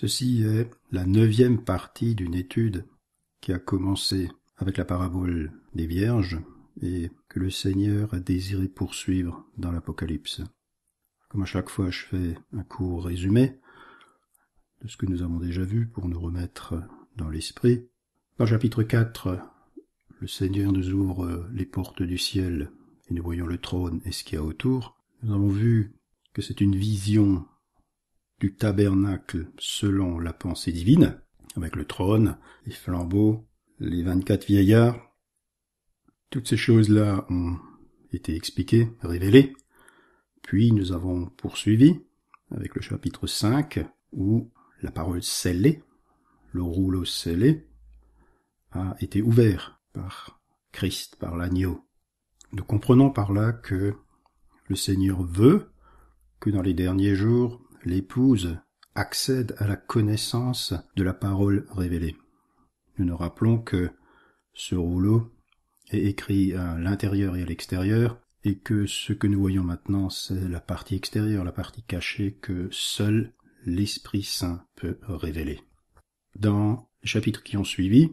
Ceci est la neuvième partie d'une étude qui a commencé avec la parabole des vierges et que le Seigneur a désiré poursuivre dans l'Apocalypse. Comme à chaque fois, je fais un court résumé de ce que nous avons déjà vu pour nous remettre dans l'esprit. Dans chapitre 4, le Seigneur nous ouvre les portes du ciel et nous voyons le trône et ce qu'il y a autour. Nous avons vu que c'est une vision du tabernacle selon la pensée divine, avec le trône, les flambeaux, les 24 vieillards. Toutes ces choses-là ont été expliquées, révélées. Puis nous avons poursuivi avec le chapitre 5 où la parole scellée, le rouleau scellé, a été ouvert par Christ, par l'agneau. Nous comprenons par là que le Seigneur veut que dans les derniers jours, l'épouse, accède à la connaissance de la parole révélée. Nous nous rappelons que ce rouleau est écrit à l'intérieur et à l'extérieur, et que ce que nous voyons maintenant, c'est la partie extérieure, la partie cachée que seul l'Esprit Saint peut révéler. Dans les chapitres qui ont suivi,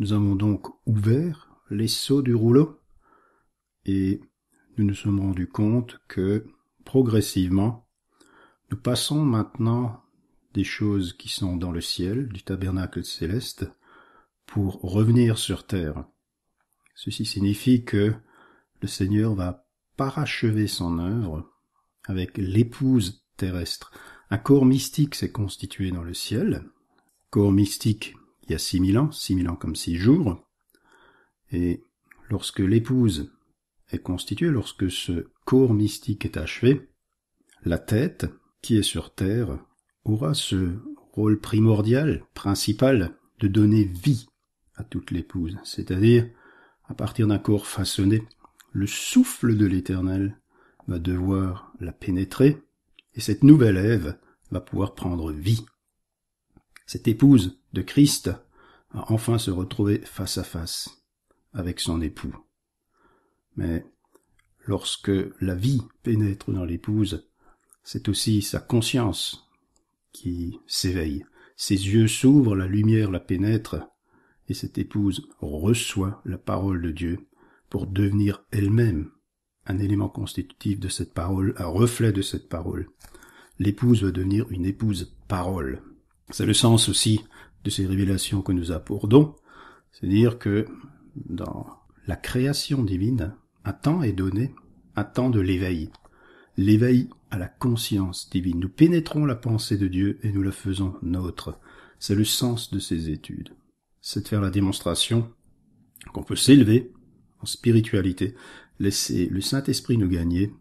nous avons donc ouvert les seaux du rouleau, et nous nous sommes rendus compte que, progressivement, nous passons maintenant des choses qui sont dans le ciel, du tabernacle céleste, pour revenir sur terre. Ceci signifie que le Seigneur va parachever son œuvre avec l'épouse terrestre. Un corps mystique s'est constitué dans le ciel, corps mystique il y a 6000 ans, 6000 ans comme six jours, et lorsque l'épouse est constituée, lorsque ce corps mystique est achevé, la tête, qui est sur Terre aura ce rôle primordial, principal, de donner vie à toute l'épouse, c'est-à-dire, à partir d'un corps façonné, le souffle de l'Éternel va devoir la pénétrer, et cette nouvelle Ève va pouvoir prendre vie. Cette épouse de Christ va enfin se retrouver face à face avec son époux. Mais lorsque la vie pénètre dans l'épouse, c'est aussi sa conscience qui s'éveille. Ses yeux s'ouvrent, la lumière la pénètre, et cette épouse reçoit la parole de Dieu pour devenir elle-même un élément constitutif de cette parole, un reflet de cette parole. L'épouse va devenir une épouse parole. C'est le sens aussi de ces révélations que nous apportons, c'est-à-dire que dans la création divine, un temps est donné, un temps de l'éveil. L'éveil à la conscience divine. Nous pénétrons la pensée de Dieu et nous la faisons nôtre. C'est le sens de ces études. C'est de faire la démonstration qu'on peut s'élever en spiritualité, laisser le Saint-Esprit nous gagner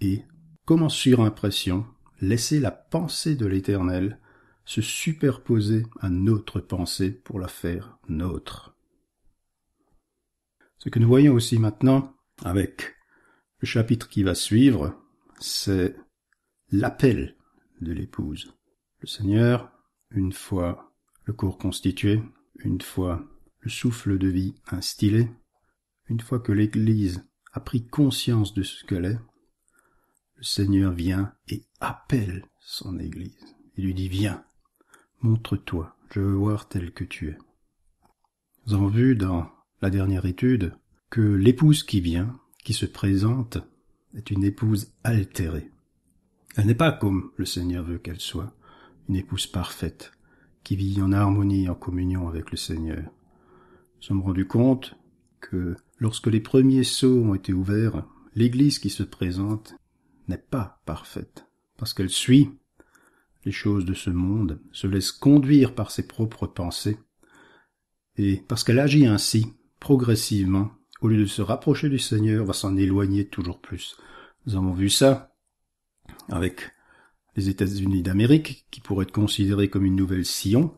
et, comme en surimpression, laisser la pensée de l'Éternel se superposer à notre pensée pour la faire nôtre. Ce que nous voyons aussi maintenant avec le chapitre qui va suivre, c'est l'appel de l'épouse. Le Seigneur, une fois le cours constitué, une fois le souffle de vie instillé, une fois que l'Église a pris conscience de ce qu'elle est, le Seigneur vient et appelle son Église. Il lui dit, viens, montre-toi, je veux voir tel que tu es. Nous avons vu dans la dernière étude que l'épouse qui vient, qui se présente est une épouse altérée. Elle n'est pas comme le Seigneur veut qu'elle soit, une épouse parfaite, qui vit en harmonie, et en communion avec le Seigneur. Nous sommes rendus compte que lorsque les premiers sceaux ont été ouverts, l'Église qui se présente n'est pas parfaite, parce qu'elle suit les choses de ce monde, se laisse conduire par ses propres pensées, et parce qu'elle agit ainsi, progressivement, au lieu de se rapprocher du Seigneur, va s'en éloigner toujours plus. Nous avons vu ça avec les États-Unis d'Amérique, qui pourraient être considérés comme une nouvelle Sion,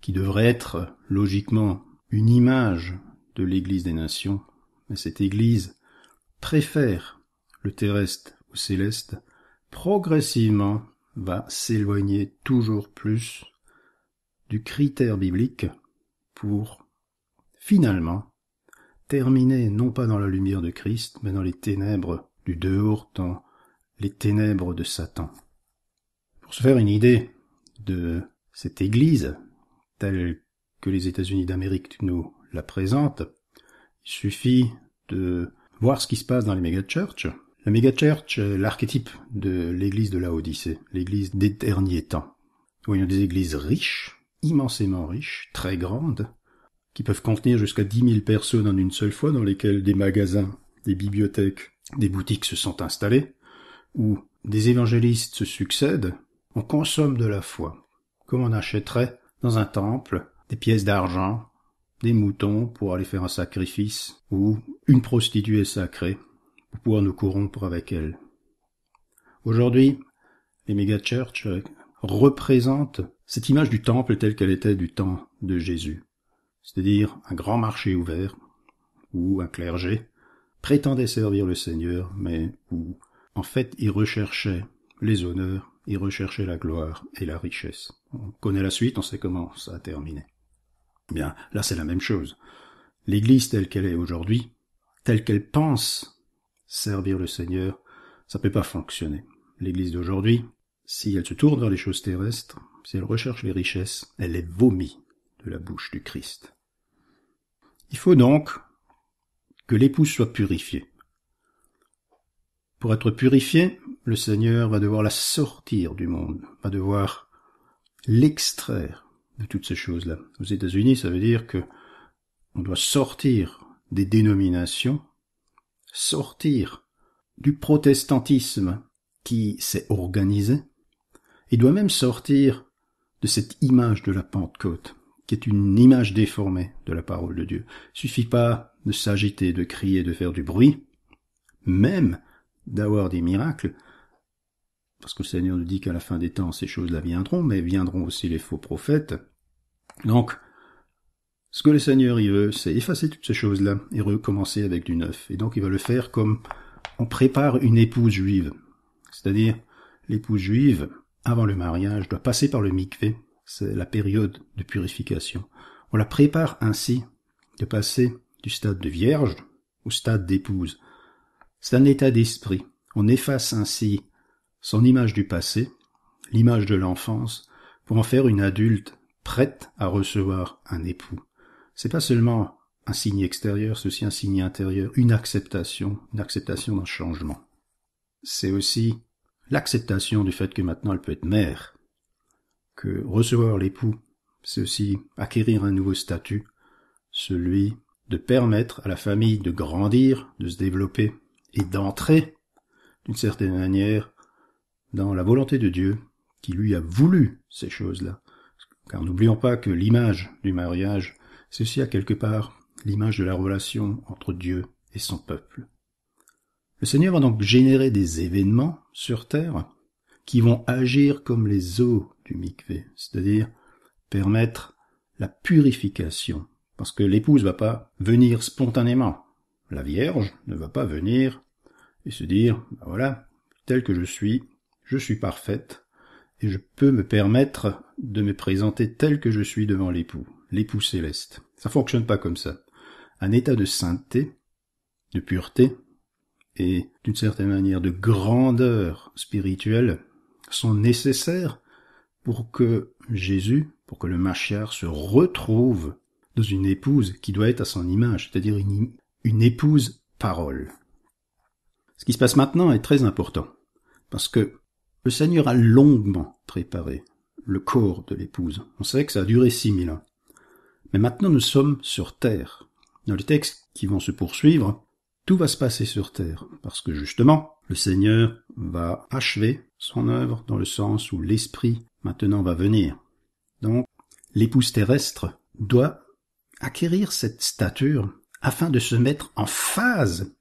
qui devrait être logiquement une image de l'Église des nations, mais cette Église préfère le terrestre au céleste, progressivement va s'éloigner toujours plus du critère biblique pour finalement terminé non pas dans la lumière de Christ, mais dans les ténèbres du dehors, dans les ténèbres de Satan. Pour se faire une idée de cette Église, telle que les États-Unis d'Amérique nous la présentent, il suffit de voir ce qui se passe dans les méga-churches. La méga-church est l'archétype de l'Église de la Odyssée, l'Église des derniers temps, où des églises riches, immensément riches, très grandes, qui peuvent contenir jusqu'à dix mille personnes en une seule fois, dans lesquelles des magasins, des bibliothèques, des boutiques se sont installées, ou des évangélistes se succèdent, on consomme de la foi, comme on achèterait dans un temple des pièces d'argent, des moutons pour aller faire un sacrifice, ou une prostituée sacrée pour pouvoir nous corrompre avec elle. Aujourd'hui, les méga-churches représentent cette image du temple telle qu'elle était du temps de Jésus c'est-à-dire un grand marché ouvert, où un clergé prétendait servir le Seigneur, mais où, en fait, il recherchait les honneurs, il recherchait la gloire et la richesse. On connaît la suite, on sait comment ça a terminé. Bien, là c'est la même chose. L'Église telle qu'elle est aujourd'hui, telle qu'elle pense servir le Seigneur, ça ne peut pas fonctionner. L'Église d'aujourd'hui, si elle se tourne vers les choses terrestres, si elle recherche les richesses, elle est vomie de la bouche du Christ. Il faut donc que l'épouse soit purifiée. Pour être purifiée, le Seigneur va devoir la sortir du monde, va devoir l'extraire de toutes ces choses-là. Aux États-Unis, ça veut dire que on doit sortir des dénominations, sortir du protestantisme qui s'est organisé, et doit même sortir de cette image de la Pentecôte qui est une image déformée de la parole de Dieu. Il suffit pas de s'agiter, de crier, de faire du bruit, même d'avoir des miracles, parce que le Seigneur nous dit qu'à la fin des temps ces choses-là viendront, mais viendront aussi les faux prophètes. Donc, ce que le Seigneur y veut, c'est effacer toutes ces choses-là et recommencer avec du neuf. Et donc il va le faire comme on prépare une épouse juive. C'est-à-dire, l'épouse juive, avant le mariage, doit passer par le mikvé, c'est la période de purification. On la prépare ainsi de passer du stade de vierge au stade d'épouse. C'est un état d'esprit. On efface ainsi son image du passé, l'image de l'enfance, pour en faire une adulte prête à recevoir un époux. C'est pas seulement un signe extérieur, ceci un signe intérieur, une acceptation, une acceptation d'un changement. C'est aussi l'acceptation du fait que maintenant elle peut être mère, que recevoir l'époux, c'est aussi acquérir un nouveau statut, celui de permettre à la famille de grandir, de se développer et d'entrer, d'une certaine manière, dans la volonté de Dieu qui lui a voulu ces choses-là. Car n'oublions pas que l'image du mariage, c'est aussi à quelque part l'image de la relation entre Dieu et son peuple. Le Seigneur va donc générer des événements sur terre qui vont agir comme les eaux du mikvé, c'est-à-dire permettre la purification, parce que l'épouse va pas venir spontanément, la Vierge ne va pas venir et se dire bah voilà, tel que je suis, je suis parfaite et je peux me permettre de me présenter tel que je suis devant l'époux, l'époux céleste. Ça fonctionne pas comme ça. Un état de sainteté, de pureté et d'une certaine manière de grandeur spirituelle sont nécessaires pour que Jésus, pour que le Machiar se retrouve dans une épouse qui doit être à son image, c'est-à-dire une, une épouse parole. Ce qui se passe maintenant est très important, parce que le Seigneur a longuement préparé le corps de l'épouse. On sait que ça a duré 6000 ans. Mais maintenant nous sommes sur terre. Dans les textes qui vont se poursuivre, tout va se passer sur terre, parce que justement, le Seigneur va achever son œuvre dans le sens où l'esprit maintenant va venir. Donc, l'épouse terrestre doit acquérir cette stature afin de se mettre en phase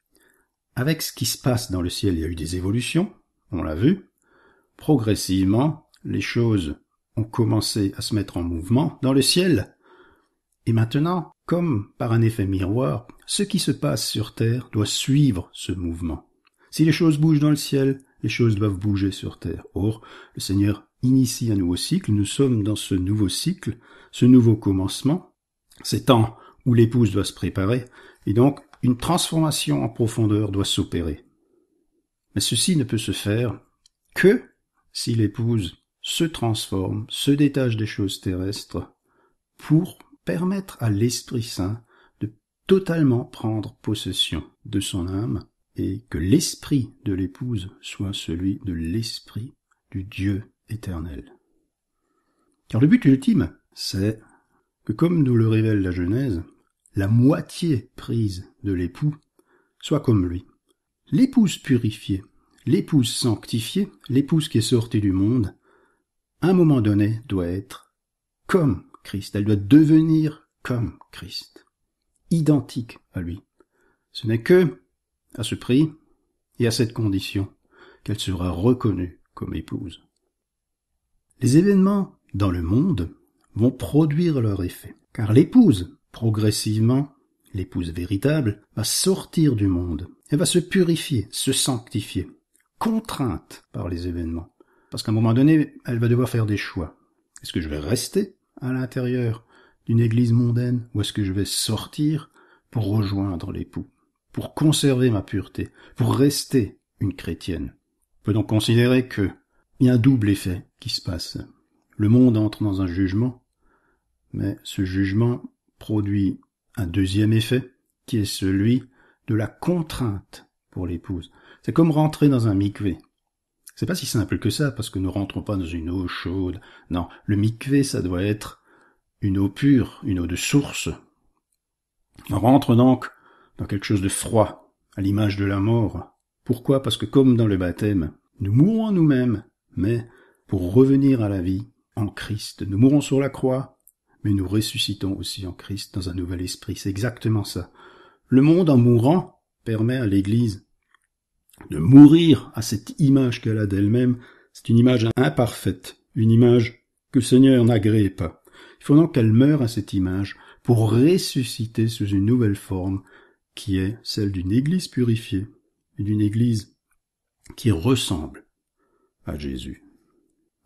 avec ce qui se passe dans le ciel. Il y a eu des évolutions, on l'a vu. Progressivement, les choses ont commencé à se mettre en mouvement dans le ciel. Et maintenant, comme par un effet miroir, ce qui se passe sur Terre doit suivre ce mouvement. Si les choses bougent dans le ciel, les choses doivent bouger sur terre. Or, le Seigneur initie un nouveau cycle, nous sommes dans ce nouveau cycle, ce nouveau commencement, c'est temps où l'épouse doit se préparer, et donc une transformation en profondeur doit s'opérer. Mais ceci ne peut se faire que si l'épouse se transforme, se détache des choses terrestres, pour permettre à l'Esprit Saint de totalement prendre possession de son âme et que l'esprit de l'épouse soit celui de l'esprit du Dieu éternel. Car le but ultime, c'est que comme nous le révèle la Genèse, la moitié prise de l'époux soit comme lui. L'épouse purifiée, l'épouse sanctifiée, l'épouse qui est sortie du monde, à un moment donné doit être comme Christ, elle doit devenir comme Christ, identique à lui. Ce n'est que à ce prix et à cette condition qu'elle sera reconnue comme épouse. Les événements dans le monde vont produire leur effet, car l'épouse, progressivement, l'épouse véritable, va sortir du monde, elle va se purifier, se sanctifier, contrainte par les événements, parce qu'à un moment donné, elle va devoir faire des choix. Est-ce que je vais rester à l'intérieur d'une église mondaine ou est-ce que je vais sortir pour rejoindre l'époux pour conserver ma pureté, pour rester une chrétienne. On peut donc considérer que il y a un double effet qui se passe. Le monde entre dans un jugement, mais ce jugement produit un deuxième effet, qui est celui de la contrainte pour l'épouse. C'est comme rentrer dans un mikvé. C'est pas si simple que ça, parce que nous rentrons pas dans une eau chaude. Non, le mikvé, ça doit être une eau pure, une eau de source. On rentre donc dans quelque chose de froid, à l'image de la mort. Pourquoi Parce que comme dans le baptême, nous mourons nous-mêmes, mais pour revenir à la vie en Christ. Nous mourons sur la croix, mais nous ressuscitons aussi en Christ dans un nouvel esprit. C'est exactement ça. Le monde en mourant permet à l'Église de mourir à cette image qu'elle a d'elle-même. C'est une image imparfaite, une image que le Seigneur n'agrée pas. Il faut donc qu'elle meure à cette image pour ressusciter sous une nouvelle forme, qui est celle d'une Église purifiée et d'une Église qui ressemble à Jésus.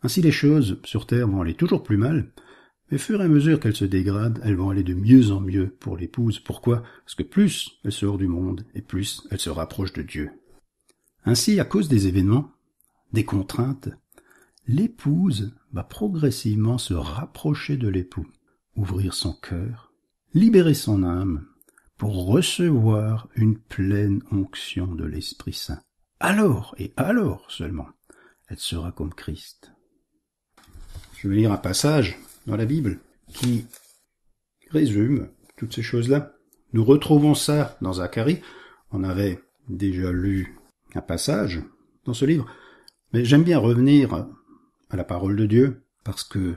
Ainsi les choses sur Terre vont aller toujours plus mal, mais fur et à mesure qu'elles se dégradent, elles vont aller de mieux en mieux pour l'épouse. Pourquoi Parce que plus elle sort du monde, et plus elle se rapproche de Dieu. Ainsi, à cause des événements, des contraintes, l'épouse va progressivement se rapprocher de l'époux, ouvrir son cœur, libérer son âme, pour recevoir une pleine onction de l'Esprit Saint. Alors, et alors seulement, elle sera comme Christ. Je vais lire un passage dans la Bible qui résume toutes ces choses-là. Nous retrouvons ça dans Zacharie. On avait déjà lu un passage dans ce livre. Mais j'aime bien revenir à la parole de Dieu parce que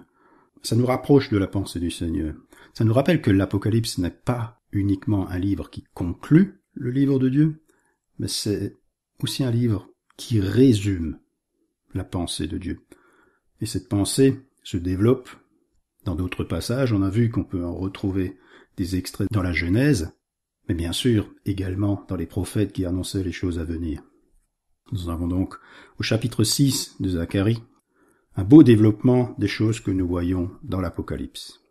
ça nous rapproche de la pensée du Seigneur. Ça nous rappelle que l'Apocalypse n'est pas uniquement un livre qui conclut le livre de Dieu, mais c'est aussi un livre qui résume la pensée de Dieu. Et cette pensée se développe dans d'autres passages. On a vu qu'on peut en retrouver des extraits dans la Genèse, mais bien sûr également dans les prophètes qui annonçaient les choses à venir. Nous avons donc au chapitre 6 de Zacharie un beau développement des choses que nous voyons dans l'Apocalypse.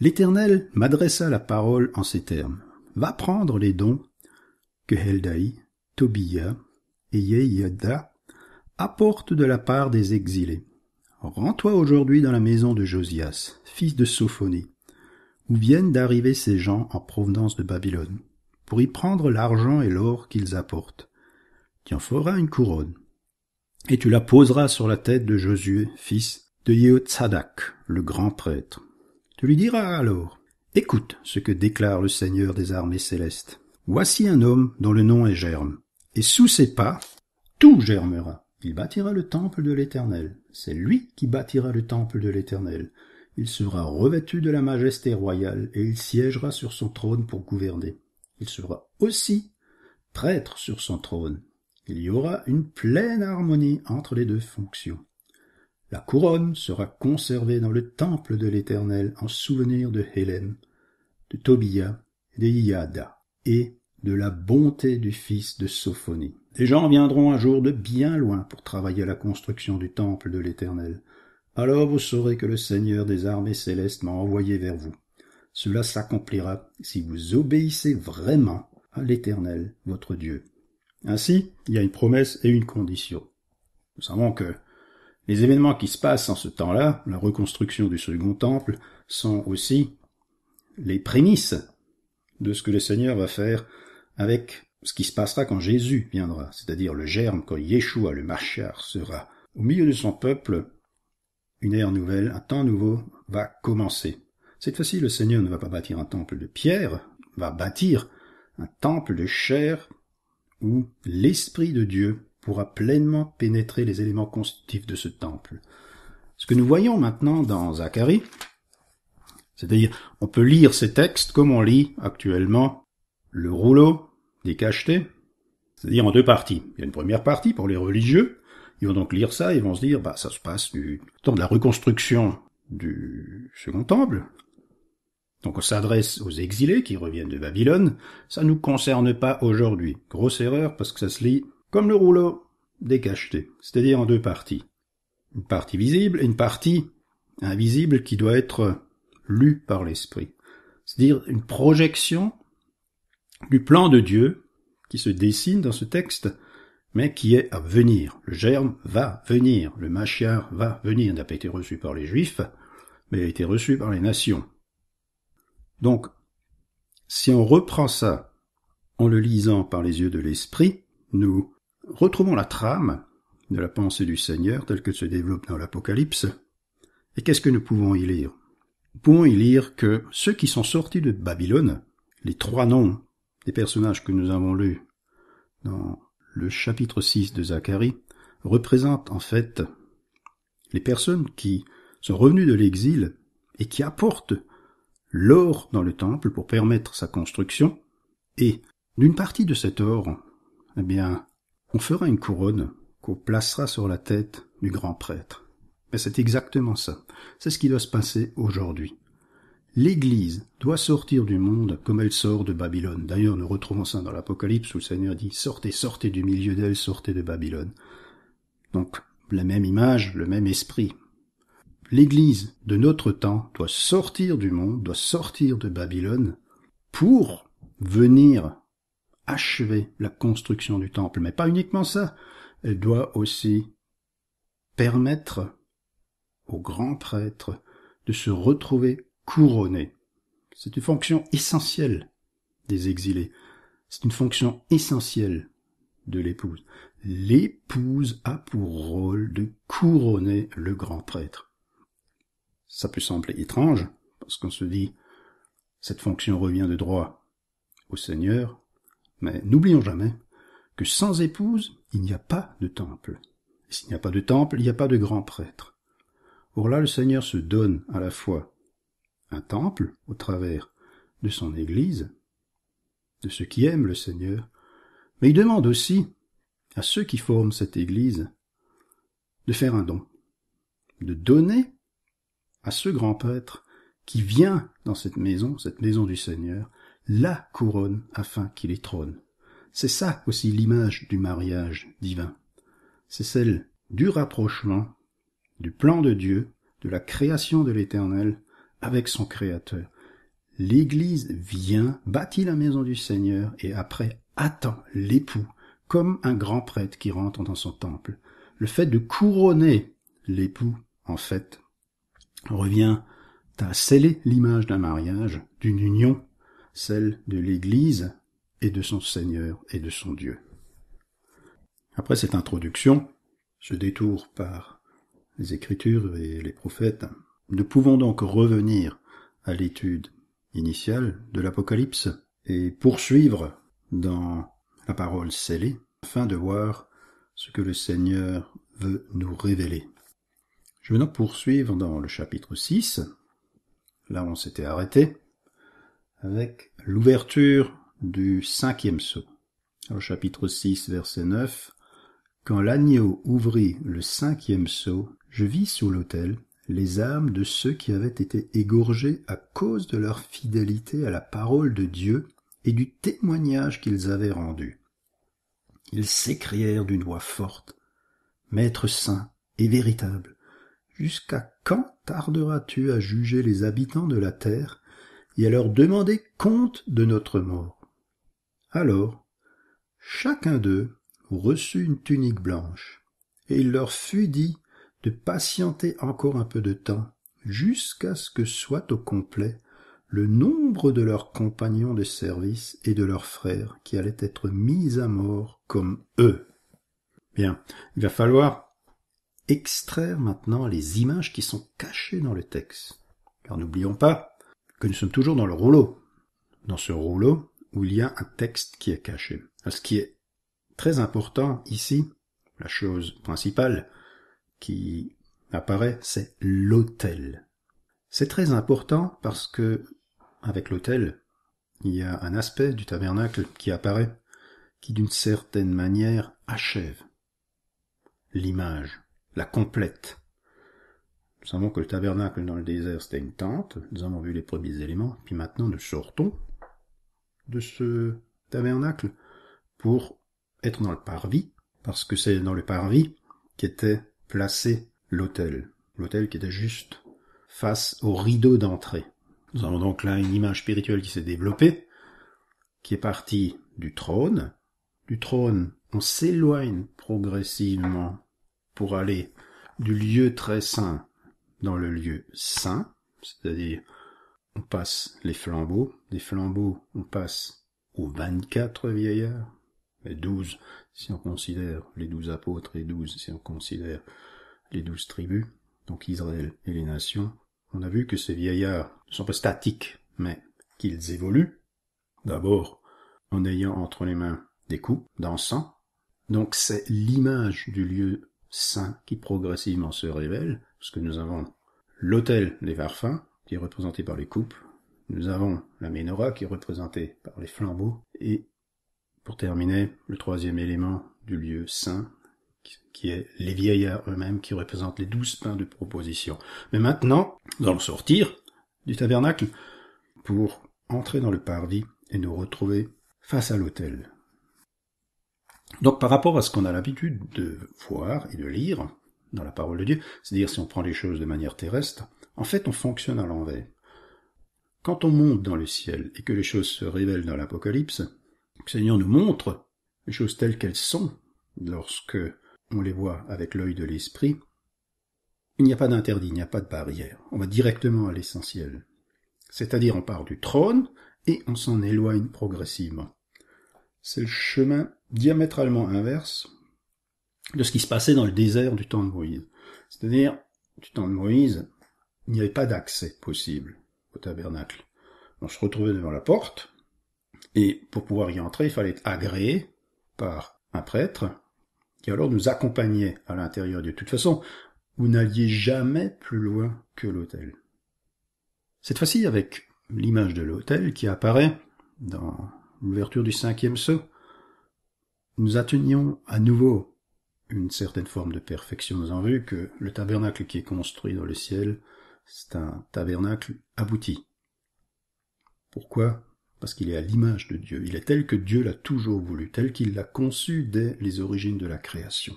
L'Éternel m'adressa la parole en ces termes. Va prendre les dons que Heldaï, Tobia et Yehiada apportent de la part des exilés. Rends-toi aujourd'hui dans la maison de Josias, fils de Sophonie, où viennent d'arriver ces gens en provenance de Babylone, pour y prendre l'argent et l'or qu'ils apportent. Tu en feras une couronne, et tu la poseras sur la tête de Josué, fils de Yehozadak, le grand prêtre. Tu lui diras alors, écoute ce que déclare le Seigneur des armées célestes. Voici un homme dont le nom est Germe, et sous ses pas, tout germera. Il bâtira le temple de l'Éternel. C'est lui qui bâtira le temple de l'Éternel. Il sera revêtu de la majesté royale, et il siégera sur son trône pour gouverner. Il sera aussi prêtre sur son trône. Il y aura une pleine harmonie entre les deux fonctions. La couronne sera conservée dans le temple de l'Éternel en souvenir de Hélène, de Tobia, de d'Iada et de la bonté du fils de Sophonie. Les gens viendront un jour de bien loin pour travailler à la construction du temple de l'Éternel. Alors vous saurez que le Seigneur des armées célestes m'a envoyé vers vous. Cela s'accomplira si vous obéissez vraiment à l'Éternel, votre Dieu. Ainsi, il y a une promesse et une condition. Nous savons que les événements qui se passent en ce temps-là, la reconstruction du Second Temple, sont aussi les prémices de ce que le Seigneur va faire avec ce qui se passera quand Jésus viendra, c'est-à-dire le germe quand Yeshua, le Machar, sera. Au milieu de son peuple, une ère nouvelle, un temps nouveau va commencer. Cette fois-ci, le Seigneur ne va pas bâtir un temple de pierre, va bâtir un temple de chair où l'Esprit de Dieu pourra pleinement pénétrer les éléments constitutifs de ce temple. Ce que nous voyons maintenant dans Zacharie, c'est-à-dire on peut lire ces textes comme on lit actuellement le rouleau des cachetés, c'est-à-dire en deux parties. Il y a une première partie pour les religieux, ils vont donc lire ça, ils vont se dire, bah, ça se passe du temps de la reconstruction du second temple. Donc on s'adresse aux exilés qui reviennent de Babylone, ça nous concerne pas aujourd'hui. Grosse erreur parce que ça se lit comme le rouleau, décacheté, c'est-à-dire en deux parties. Une partie visible et une partie invisible qui doit être lue par l'esprit. C'est-à-dire une projection du plan de Dieu qui se dessine dans ce texte, mais qui est à venir. Le germe va venir, le machia va venir, n'a pas été reçu par les juifs, mais a été reçu par les nations. Donc, si on reprend ça en le lisant par les yeux de l'esprit, nous Retrouvons la trame de la pensée du Seigneur telle que se développe dans l'Apocalypse. Et qu'est-ce que nous pouvons y lire Nous pouvons y lire que ceux qui sont sortis de Babylone, les trois noms des personnages que nous avons lus dans le chapitre 6 de Zacharie, représentent en fait les personnes qui sont revenues de l'exil et qui apportent l'or dans le temple pour permettre sa construction, et d'une partie de cet or, eh bien, on fera une couronne qu'on placera sur la tête du grand prêtre. Mais c'est exactement ça. C'est ce qui doit se passer aujourd'hui. L'Église doit sortir du monde comme elle sort de Babylone. D'ailleurs, nous retrouvons ça dans l'Apocalypse où le Seigneur dit Sortez, sortez du milieu d'elle, sortez de Babylone. Donc, la même image, le même esprit. L'Église de notre temps doit sortir du monde, doit sortir de Babylone pour venir achever la construction du temple. Mais pas uniquement ça, elle doit aussi permettre au grand prêtre de se retrouver couronné. C'est une fonction essentielle des exilés. C'est une fonction essentielle de l'épouse. L'épouse a pour rôle de couronner le grand prêtre. Ça peut sembler étrange, parce qu'on se dit, cette fonction revient de droit au Seigneur, mais n'oublions jamais que sans épouse, il n'y a pas de temple. Et s'il n'y a pas de temple, il n'y a pas de grand prêtre. Or là, le Seigneur se donne à la fois un temple au travers de son Église, de ceux qui aiment le Seigneur, mais il demande aussi à ceux qui forment cette Église de faire un don, de donner à ce grand prêtre qui vient dans cette maison, cette maison du Seigneur, la couronne afin qu'il y trône. C'est ça aussi l'image du mariage divin. C'est celle du rapprochement, du plan de Dieu, de la création de l'Éternel avec son Créateur. L'Église vient, bâtit la maison du Seigneur et après attend l'époux comme un grand prêtre qui rentre dans son temple. Le fait de couronner l'époux, en fait, revient à sceller l'image d'un mariage, d'une union celle de l'Église et de son Seigneur et de son Dieu. Après cette introduction, ce détour par les Écritures et les prophètes, nous pouvons donc revenir à l'étude initiale de l'Apocalypse et poursuivre dans la parole scellée afin de voir ce que le Seigneur veut nous révéler. Je vais donc poursuivre dans le chapitre 6, là on s'était arrêté, avec l'ouverture du cinquième sceau. Au chapitre 6, verset 9, Quand l'agneau ouvrit le cinquième sceau, je vis sous l'autel les âmes de ceux qui avaient été égorgés à cause de leur fidélité à la parole de Dieu et du témoignage qu'ils avaient rendu. Ils s'écrièrent d'une voix forte, Maître saint et véritable, jusqu'à quand tarderas-tu à juger les habitants de la terre et à leur demander compte de notre mort. Alors, chacun d'eux reçut une tunique blanche, et il leur fut dit de patienter encore un peu de temps, jusqu'à ce que soit au complet le nombre de leurs compagnons de service et de leurs frères qui allaient être mis à mort comme eux. Bien, il va falloir extraire maintenant les images qui sont cachées dans le texte. Car n'oublions pas que nous sommes toujours dans le rouleau. Dans ce rouleau où il y a un texte qui est caché. Ce qui est très important ici, la chose principale qui apparaît, c'est l'autel. C'est très important parce que, avec l'autel, il y a un aspect du tabernacle qui apparaît, qui d'une certaine manière achève l'image, la complète, savons que le tabernacle dans le désert, c'était une tente. Nous avons vu les premiers éléments. Puis maintenant, nous sortons de ce tabernacle pour être dans le parvis, parce que c'est dans le parvis qu'était placé l'autel. L'autel qui était juste face au rideau d'entrée. Nous avons donc là une image spirituelle qui s'est développée, qui est partie du trône. Du trône, on s'éloigne progressivement pour aller du lieu très saint dans le lieu saint, c'est-à-dire on passe les flambeaux, des flambeaux on passe aux 24 vieillards, mais 12 si on considère les 12 apôtres et 12 si on considère les 12 tribus, donc Israël et les nations, on a vu que ces vieillards ne sont pas statiques, mais qu'ils évoluent, d'abord en ayant entre les mains des coups d'encens, donc c'est l'image du lieu saint qui progressivement se révèle, parce que nous avons l'autel des Varfins, qui est représenté par les coupes, nous avons la menorah, qui est représentée par les flambeaux, et pour terminer, le troisième élément du lieu saint, qui est les vieillards eux-mêmes, qui représentent les douze pains de proposition. Mais maintenant, nous allons sortir du tabernacle pour entrer dans le parvis et nous retrouver face à l'autel. Donc par rapport à ce qu'on a l'habitude de voir et de lire, dans la parole de Dieu, c'est-à-dire si on prend les choses de manière terrestre, en fait on fonctionne à l'envers. Quand on monte dans le ciel et que les choses se révèlent dans l'Apocalypse, le Seigneur nous montre les choses telles qu'elles sont, lorsque on les voit avec l'œil de l'esprit, il n'y a pas d'interdit, il n'y a pas de barrière. On va directement à l'essentiel. C'est-à-dire on part du trône et on s'en éloigne progressivement. C'est le chemin diamétralement inverse de ce qui se passait dans le désert du temps de Moïse. C'est-à-dire, du temps de Moïse, il n'y avait pas d'accès possible au tabernacle. On se retrouvait devant la porte, et pour pouvoir y entrer, il fallait être agréé par un prêtre, qui alors nous accompagnait à l'intérieur de toute façon, vous n'alliez jamais plus loin que l'autel. Cette fois-ci, avec l'image de l'autel qui apparaît dans l'ouverture du cinquième sceau, nous attenions à nouveau une certaine forme de perfection nous en vue que le tabernacle qui est construit dans le ciel, c'est un tabernacle abouti. Pourquoi Parce qu'il est à l'image de Dieu. Il est tel que Dieu l'a toujours voulu, tel qu'il l'a conçu dès les origines de la création.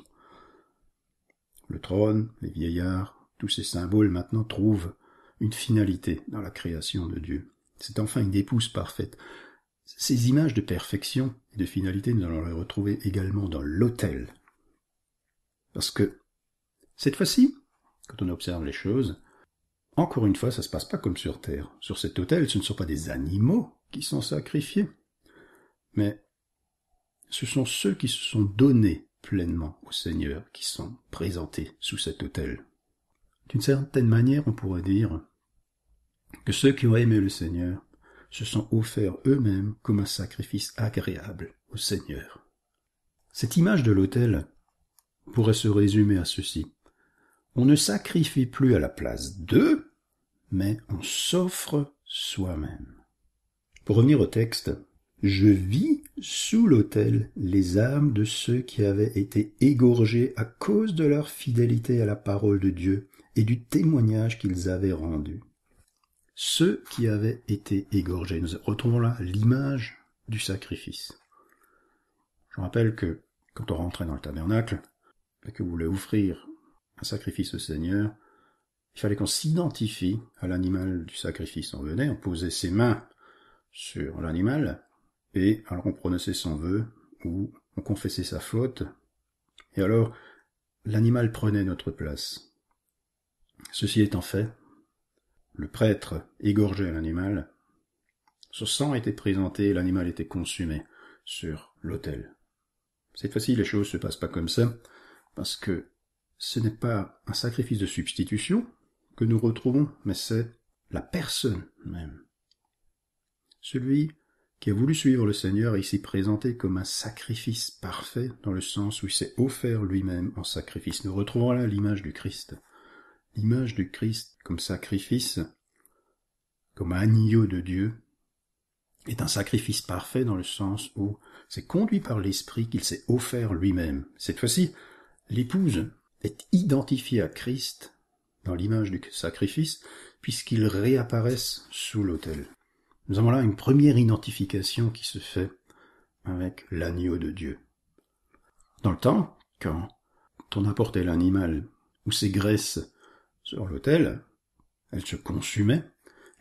Le trône, les vieillards, tous ces symboles maintenant trouvent une finalité dans la création de Dieu. C'est enfin une épouse parfaite. Ces images de perfection et de finalité, nous allons les retrouver également dans l'autel parce que, cette fois-ci, quand on observe les choses, encore une fois, ça ne se passe pas comme sur Terre. Sur cet hôtel, ce ne sont pas des animaux qui sont sacrifiés, mais ce sont ceux qui se sont donnés pleinement au Seigneur qui sont présentés sous cet autel. D'une certaine manière, on pourrait dire que ceux qui ont aimé le Seigneur se sont offerts eux-mêmes comme un sacrifice agréable au Seigneur. Cette image de l'autel pourrait se résumer à ceci. On ne sacrifie plus à la place d'eux, mais on s'offre soi-même. Pour revenir au texte, je vis sous l'autel les âmes de ceux qui avaient été égorgés à cause de leur fidélité à la parole de Dieu et du témoignage qu'ils avaient rendu. Ceux qui avaient été égorgés. Nous retrouvons là l'image du sacrifice. Je rappelle que quand on rentrait dans le tabernacle, et que vous voulez offrir un sacrifice au Seigneur, il fallait qu'on s'identifie à l'animal du sacrifice. On venait, on posait ses mains sur l'animal, et alors on prononçait son vœu, ou on confessait sa faute, et alors l'animal prenait notre place. Ceci étant fait, le prêtre égorgeait l'animal, son sang était présenté, l'animal était consumé sur l'autel. Cette fois-ci, les choses se passent pas comme ça parce que ce n'est pas un sacrifice de substitution que nous retrouvons, mais c'est la personne même. Celui qui a voulu suivre le Seigneur est ici présenté comme un sacrifice parfait dans le sens où il s'est offert lui-même en sacrifice. Nous retrouvons là l'image du Christ. L'image du Christ comme sacrifice, comme agneau de Dieu, est un sacrifice parfait dans le sens où c'est conduit par l'Esprit qu'il s'est offert lui-même. Cette fois-ci, L'épouse est identifiée à Christ dans l'image du sacrifice, puisqu'ils réapparaissent sous l'autel. Nous avons là une première identification qui se fait avec l'agneau de Dieu. Dans le temps, quand on apportait l'animal ou ses graisses sur l'autel, elles se consumaient,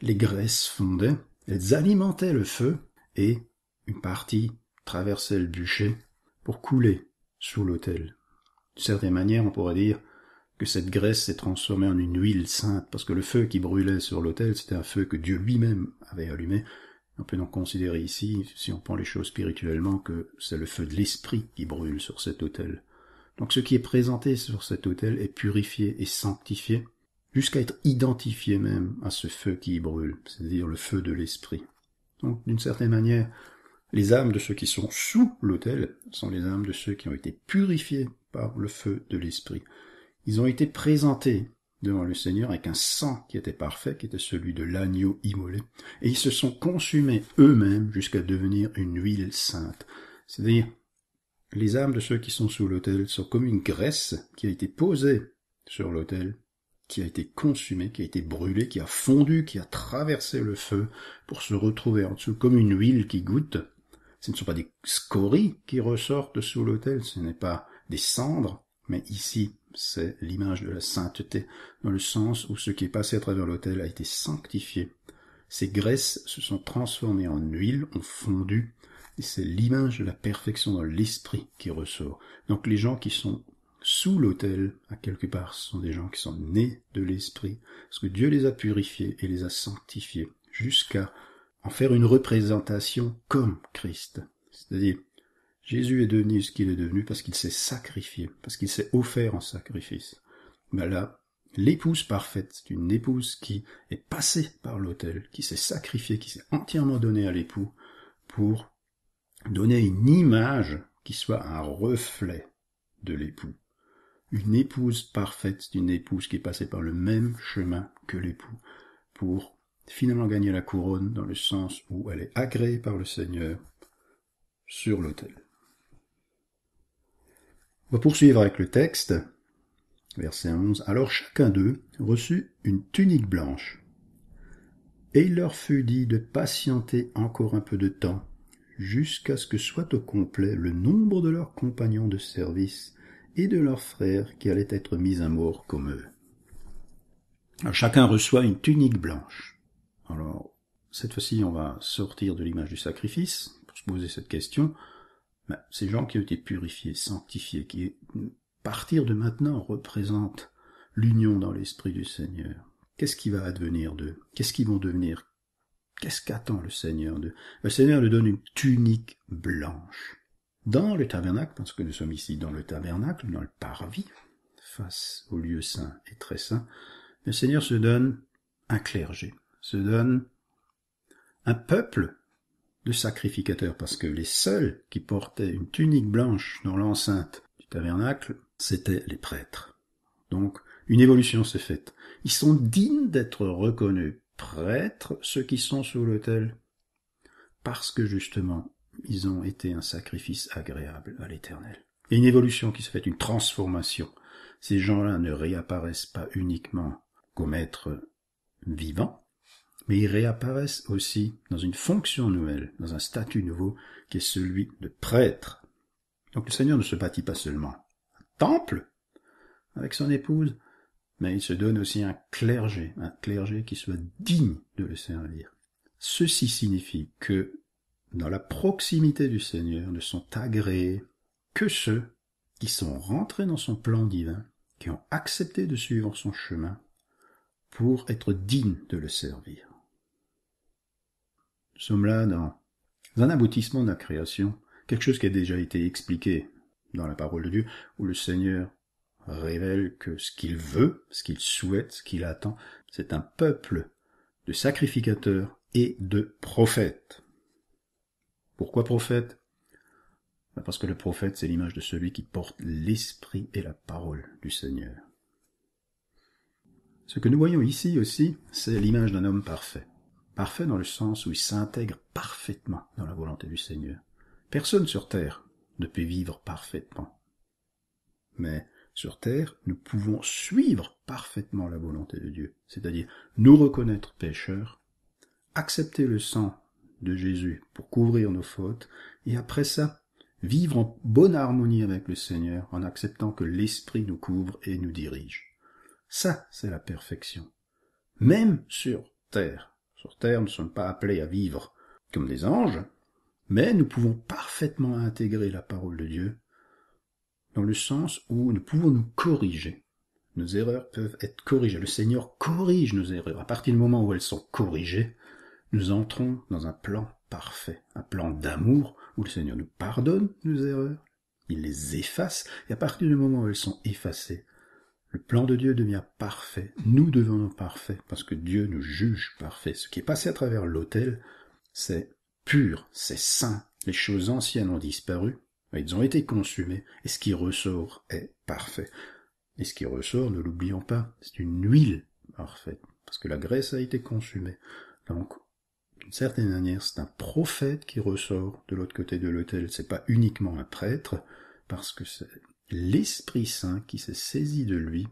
les graisses fondaient, elles alimentaient le feu et une partie traversait le bûcher pour couler sous l'autel. D'une certaine manière, on pourrait dire que cette graisse s'est transformée en une huile sainte, parce que le feu qui brûlait sur l'autel, c'était un feu que Dieu lui-même avait allumé. On peut donc considérer ici, si on prend les choses spirituellement, que c'est le feu de l'esprit qui brûle sur cet autel. Donc ce qui est présenté sur cet autel est purifié et sanctifié, jusqu'à être identifié même à ce feu qui y brûle, c'est-à-dire le feu de l'esprit. Donc d'une certaine manière, les âmes de ceux qui sont sous l'autel sont les âmes de ceux qui ont été purifiés par le feu de l'Esprit. Ils ont été présentés devant le Seigneur avec un sang qui était parfait, qui était celui de l'agneau immolé, et ils se sont consumés eux-mêmes jusqu'à devenir une huile sainte. C'est-à-dire, les âmes de ceux qui sont sous l'autel sont comme une graisse qui a été posée sur l'autel, qui a été consumée, qui a été brûlée, qui a fondu, qui a traversé le feu pour se retrouver en dessous comme une huile qui goûte ce ne sont pas des scories qui ressortent sous l'autel, ce n'est pas des cendres, mais ici, c'est l'image de la sainteté, dans le sens où ce qui est passé à travers l'autel a été sanctifié. Ces graisses se sont transformées en huile, ont fondu, et c'est l'image de la perfection dans l'esprit qui ressort. Donc les gens qui sont sous l'autel, à quelque part, ce sont des gens qui sont nés de l'esprit, parce que Dieu les a purifiés et les a sanctifiés jusqu'à en faire une représentation comme Christ. C'est-à-dire, Jésus est devenu ce qu'il est devenu parce qu'il s'est sacrifié, parce qu'il s'est offert en sacrifice. Ben là, l'épouse parfaite, c'est une épouse qui est passée par l'autel, qui s'est sacrifiée, qui s'est entièrement donnée à l'époux pour donner une image qui soit un reflet de l'époux. Une épouse parfaite, c'est une épouse qui est passée par le même chemin que l'époux pour finalement gagner la couronne dans le sens où elle est agréée par le Seigneur sur l'autel. On va poursuivre avec le texte, verset 11. Alors chacun d'eux reçut une tunique blanche, et il leur fut dit de patienter encore un peu de temps, jusqu'à ce que soit au complet le nombre de leurs compagnons de service et de leurs frères qui allaient être mis à mort comme eux. chacun reçoit une tunique blanche. Alors, cette fois-ci, on va sortir de l'image du sacrifice pour se poser cette question. Ben, ces gens qui ont été purifiés, sanctifiés, qui, partir de maintenant, représentent l'union dans l'esprit du Seigneur. Qu'est-ce qui va advenir d'eux Qu'est-ce qu'ils vont devenir Qu'est-ce qu'attend le Seigneur d'eux Le Seigneur lui donne une tunique blanche. Dans le tabernacle, parce que nous sommes ici dans le tabernacle, dans le parvis, face au lieu saint et très saint, le Seigneur se donne un clergé, se donne un peuple de sacrificateurs, parce que les seuls qui portaient une tunique blanche dans l'enceinte du tabernacle, c'étaient les prêtres. Donc, une évolution se faite. Ils sont dignes d'être reconnus prêtres, ceux qui sont sous l'autel, parce que justement, ils ont été un sacrifice agréable à l'Éternel. Et une évolution qui se fait, une transformation. Ces gens-là ne réapparaissent pas uniquement comme êtres vivants, mais ils réapparaissent aussi dans une fonction nouvelle, dans un statut nouveau, qui est celui de prêtre. Donc le Seigneur ne se bâtit pas seulement un temple avec son épouse, mais il se donne aussi un clergé, un clergé qui soit digne de le servir. Ceci signifie que dans la proximité du Seigneur ne sont agréés que ceux qui sont rentrés dans son plan divin, qui ont accepté de suivre son chemin pour être dignes de le servir. Nous sommes là dans un aboutissement de la création, quelque chose qui a déjà été expliqué dans la parole de Dieu, où le Seigneur révèle que ce qu'il veut, ce qu'il souhaite, ce qu'il attend, c'est un peuple de sacrificateurs et de prophètes. Pourquoi prophète ben Parce que le prophète, c'est l'image de celui qui porte l'esprit et la parole du Seigneur. Ce que nous voyons ici aussi, c'est l'image d'un homme parfait. Parfait dans le sens où il s'intègre parfaitement dans la volonté du Seigneur. Personne sur Terre ne peut vivre parfaitement. Mais sur Terre, nous pouvons suivre parfaitement la volonté de Dieu, c'est-à-dire nous reconnaître pécheurs, accepter le sang de Jésus pour couvrir nos fautes, et après ça, vivre en bonne harmonie avec le Seigneur en acceptant que l'Esprit nous couvre et nous dirige. Ça, c'est la perfection. Même sur Terre. Sur Terre, nous ne sommes pas appelés à vivre comme des anges, mais nous pouvons parfaitement intégrer la parole de Dieu dans le sens où nous pouvons nous corriger. Nos erreurs peuvent être corrigées. Le Seigneur corrige nos erreurs. À partir du moment où elles sont corrigées, nous entrons dans un plan parfait, un plan d'amour où le Seigneur nous pardonne nos erreurs, il les efface, et à partir du moment où elles sont effacées, le plan de Dieu devient parfait. Nous devenons parfaits parce que Dieu nous juge parfait. Ce qui est passé à travers l'autel, c'est pur, c'est saint. Les choses anciennes ont disparu, elles ont été consumées, et ce qui ressort est parfait. Et ce qui ressort, ne l'oublions pas, c'est une huile parfaite, parce que la graisse a été consumée. Donc, d'une certaine manière, c'est un prophète qui ressort de l'autre côté de l'autel. C'est pas uniquement un prêtre, parce que c'est l'Esprit Saint qui s'est saisi de lui.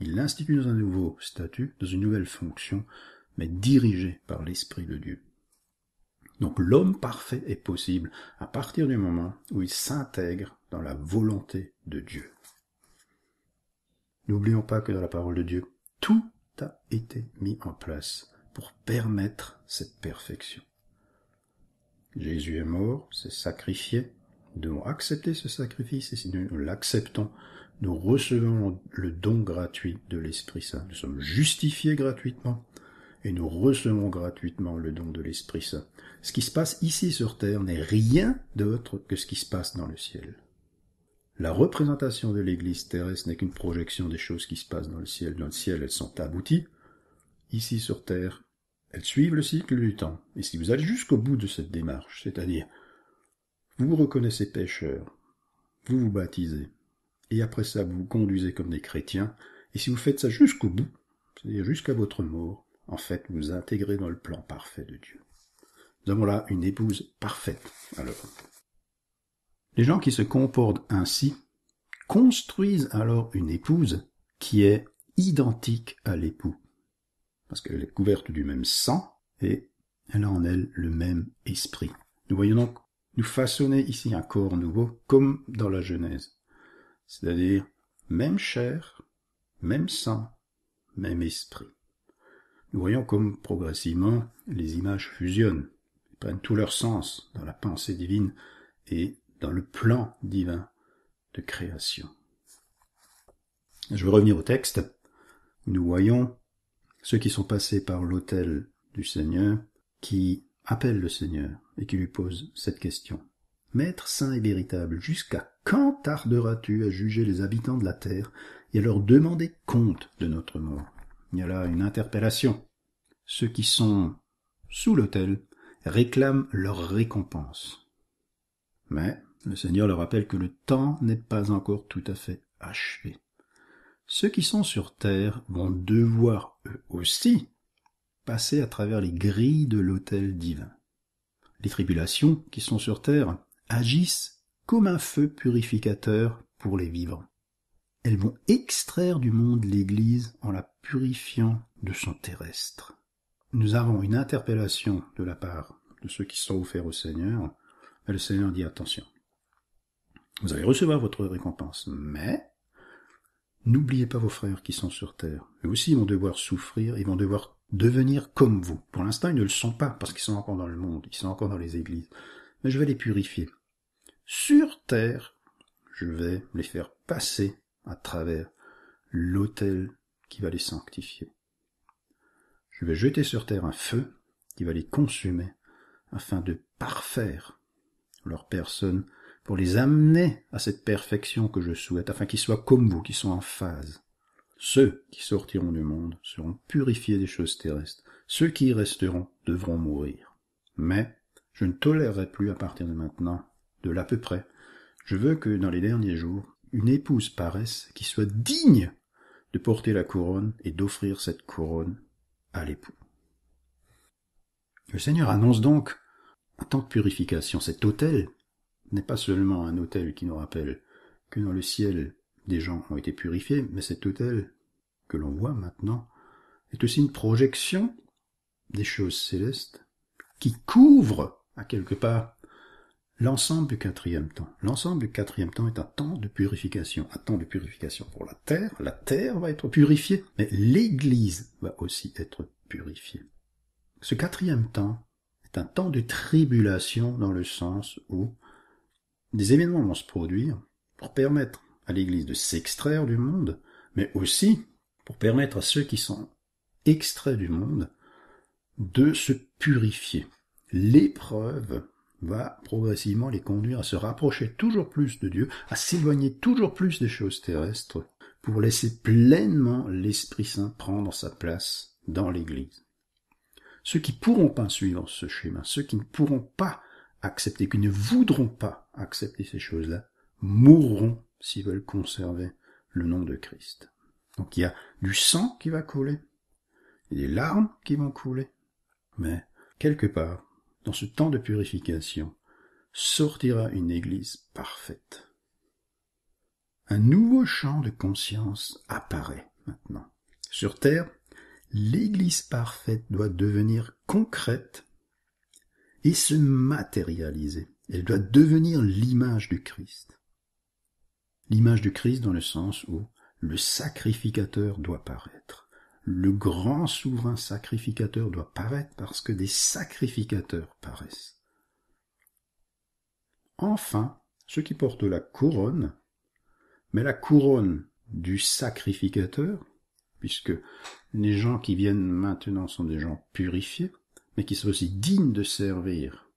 Il l'institue dans un nouveau statut, dans une nouvelle fonction, mais dirigé par l'Esprit de Dieu. Donc l'homme parfait est possible à partir du moment où il s'intègre dans la volonté de Dieu. N'oublions pas que dans la parole de Dieu, tout a été mis en place pour permettre cette perfection. Jésus est mort, s'est sacrifié, nous devons accepter ce sacrifice et si nous l'acceptons, nous recevons le don gratuit de l'Esprit Saint. Nous sommes justifiés gratuitement et nous recevons gratuitement le don de l'Esprit Saint. Ce qui se passe ici sur terre n'est rien d'autre que ce qui se passe dans le ciel. La représentation de l'Église terrestre n'est qu'une projection des choses qui se passent dans le ciel. Dans le ciel, elles sont abouties. Ici sur terre, elles suivent le cycle du temps. Et si vous allez jusqu'au bout de cette démarche, c'est-à-dire vous reconnaissez pécheurs, vous vous baptisez, et après ça vous vous conduisez comme des chrétiens, et si vous faites ça jusqu'au bout, c'est-à-dire jusqu'à votre mort, en fait vous intégrez dans le plan parfait de Dieu. Nous avons là une épouse parfaite. Alors, les gens qui se comportent ainsi construisent alors une épouse qui est identique à l'époux, parce qu'elle est couverte du même sang et elle a en elle le même esprit. Nous voyons donc nous façonner ici un corps nouveau, comme dans la Genèse. C'est-à-dire, même chair, même sang, même esprit. Nous voyons comme progressivement les images fusionnent, prennent tout leur sens dans la pensée divine et dans le plan divin de création. Je veux revenir au texte. Nous voyons ceux qui sont passés par l'autel du Seigneur, qui appellent le Seigneur, et qui lui pose cette question. Maître saint et véritable, jusqu'à quand tarderas-tu à juger les habitants de la terre et à leur demander compte de notre mort Il y a là une interpellation. Ceux qui sont sous l'autel réclament leur récompense. Mais le Seigneur leur rappelle que le temps n'est pas encore tout à fait achevé. Ceux qui sont sur terre vont devoir eux aussi passer à travers les grilles de l'autel divin les tribulations qui sont sur terre agissent comme un feu purificateur pour les vivants. Elles vont extraire du monde l'Église en la purifiant de son terrestre. Nous avons une interpellation de la part de ceux qui sont offerts au Seigneur, le Seigneur dit attention. Vous allez recevoir votre récompense, mais N'oubliez pas vos frères qui sont sur terre. Eux aussi vont devoir souffrir ils vont devoir devenir comme vous. Pour l'instant, ils ne le sont pas parce qu'ils sont encore dans le monde, ils sont encore dans les églises. Mais je vais les purifier. Sur terre, je vais les faire passer à travers l'autel qui va les sanctifier. Je vais jeter sur terre un feu qui va les consumer afin de parfaire leur personne pour les amener à cette perfection que je souhaite afin qu'ils soient comme vous, qu'ils soient en phase. Ceux qui sortiront du monde seront purifiés des choses terrestres. Ceux qui y resteront devront mourir. Mais je ne tolérerai plus à partir de maintenant de l'à peu près. Je veux que dans les derniers jours, une épouse paraisse qui soit digne de porter la couronne et d'offrir cette couronne à l'époux. Le Seigneur annonce donc en tant de purification. Cet autel n'est pas seulement un autel qui nous rappelle que dans le ciel des gens ont été purifiés, mais cet hôtel que l'on voit maintenant est aussi une projection des choses célestes qui couvre, à quelque part, l'ensemble du quatrième temps. L'ensemble du quatrième temps est un temps de purification, un temps de purification pour la terre. La terre va être purifiée, mais l'Église va aussi être purifiée. Ce quatrième temps est un temps de tribulation dans le sens où des événements vont se produire pour permettre à l'Église de s'extraire du monde, mais aussi pour permettre à ceux qui sont extraits du monde de se purifier. L'épreuve va progressivement les conduire à se rapprocher toujours plus de Dieu, à s'éloigner toujours plus des choses terrestres, pour laisser pleinement l'Esprit Saint prendre sa place dans l'Église. Ceux qui pourront pas suivre ce schéma, ceux qui ne pourront pas accepter, qui ne voudront pas accepter ces choses-là, mourront s'ils veulent conserver le nom de Christ. Donc il y a du sang qui va couler, il des larmes qui vont couler. Mais quelque part, dans ce temps de purification, sortira une Église parfaite. Un nouveau champ de conscience apparaît maintenant. Sur Terre, l'Église parfaite doit devenir concrète et se matérialiser. Elle doit devenir l'image du Christ l'image du Christ dans le sens où le sacrificateur doit paraître. Le grand souverain sacrificateur doit paraître parce que des sacrificateurs paraissent. Enfin, ceux qui portent la couronne, mais la couronne du sacrificateur, puisque les gens qui viennent maintenant sont des gens purifiés, mais qui sont aussi dignes de servir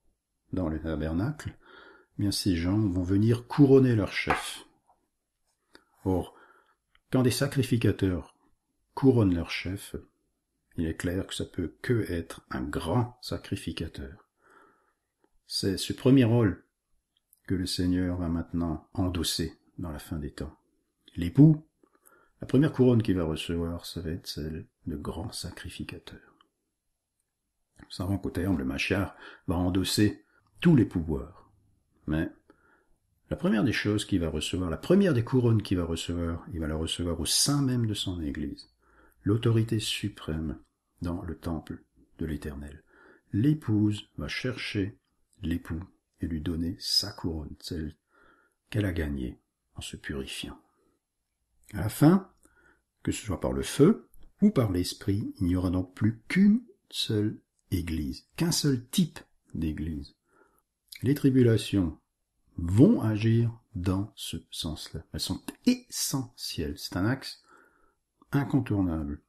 dans le tabernacle, eh bien ces gens vont venir couronner leur chef. Or, quand des sacrificateurs couronnent leur chef, il est clair que ça peut que être un grand sacrificateur. C'est ce premier rôle que le Seigneur va maintenant endosser dans la fin des temps. L'époux, la première couronne qu'il va recevoir, ça va être celle de grand sacrificateur. Nous savons qu'au terme, le Machar va endosser tous les pouvoirs. Mais la première des choses qu'il va recevoir, la première des couronnes qu'il va recevoir, il va la recevoir au sein même de son Église. L'autorité suprême dans le temple de l'Éternel. L'épouse va chercher l'époux et lui donner sa couronne, celle qu'elle a gagnée en se purifiant. À la fin, que ce soit par le feu ou par l'esprit, il n'y aura donc plus qu'une seule Église, qu'un seul type d'Église. Les tribulations vont agir dans ce sens-là. Elles sont essentielles. C'est un axe incontournable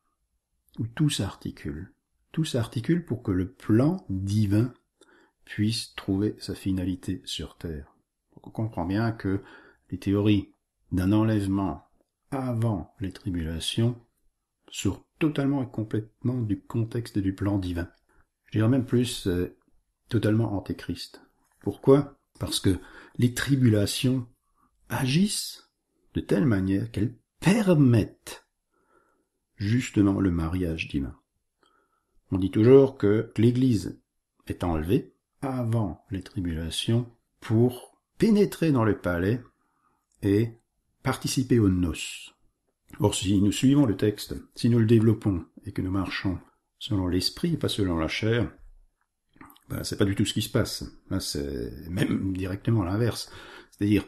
où tout s'articule. Tout s'articule pour que le plan divin puisse trouver sa finalité sur Terre. on comprend bien que les théories d'un enlèvement avant les tribulations sortent totalement et complètement du contexte du plan divin. Je dirais même plus euh, totalement antéchrist. Pourquoi Parce que les tribulations agissent de telle manière qu'elles permettent justement le mariage divin. On dit toujours que l'Église est enlevée avant les tribulations pour pénétrer dans le palais et participer aux noces. Or, si nous suivons le texte, si nous le développons et que nous marchons selon l'esprit et pas selon la chair, ben, c'est pas du tout ce qui se passe. Hein, c'est même directement l'inverse. C'est-à-dire,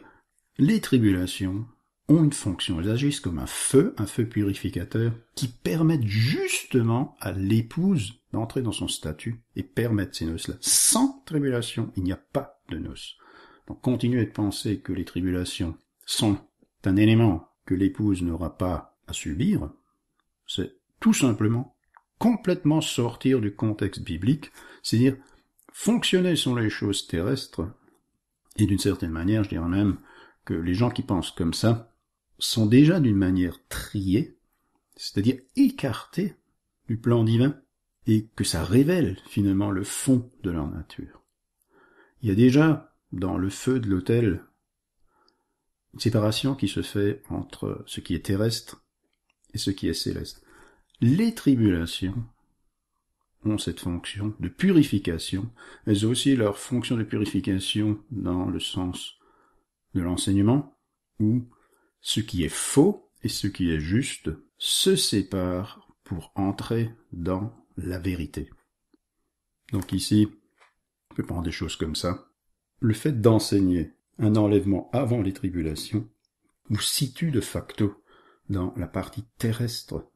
les tribulations ont une fonction. Elles agissent comme un feu, un feu purificateur, qui permettent justement à l'épouse d'entrer dans son statut et permettre ces noces-là. Sans tribulation, il n'y a pas de noces. Donc continuer de penser que les tribulations sont un élément que l'épouse n'aura pas à subir, c'est tout simplement complètement sortir du contexte biblique, c'est-à-dire fonctionner sont les choses terrestres, et d'une certaine manière, je dirais même que les gens qui pensent comme ça sont déjà d'une manière triée, c'est-à-dire écartés du plan divin, et que ça révèle finalement le fond de leur nature. Il y a déjà, dans le feu de l'autel, une séparation qui se fait entre ce qui est terrestre et ce qui est céleste. Les tribulations ont cette fonction de purification. Elles ont aussi leur fonction de purification dans le sens de l'enseignement, où ce qui est faux et ce qui est juste se séparent pour entrer dans la vérité. Donc ici, on peut prendre des choses comme ça. Le fait d'enseigner un enlèvement avant les tribulations vous situe de facto dans la partie terrestre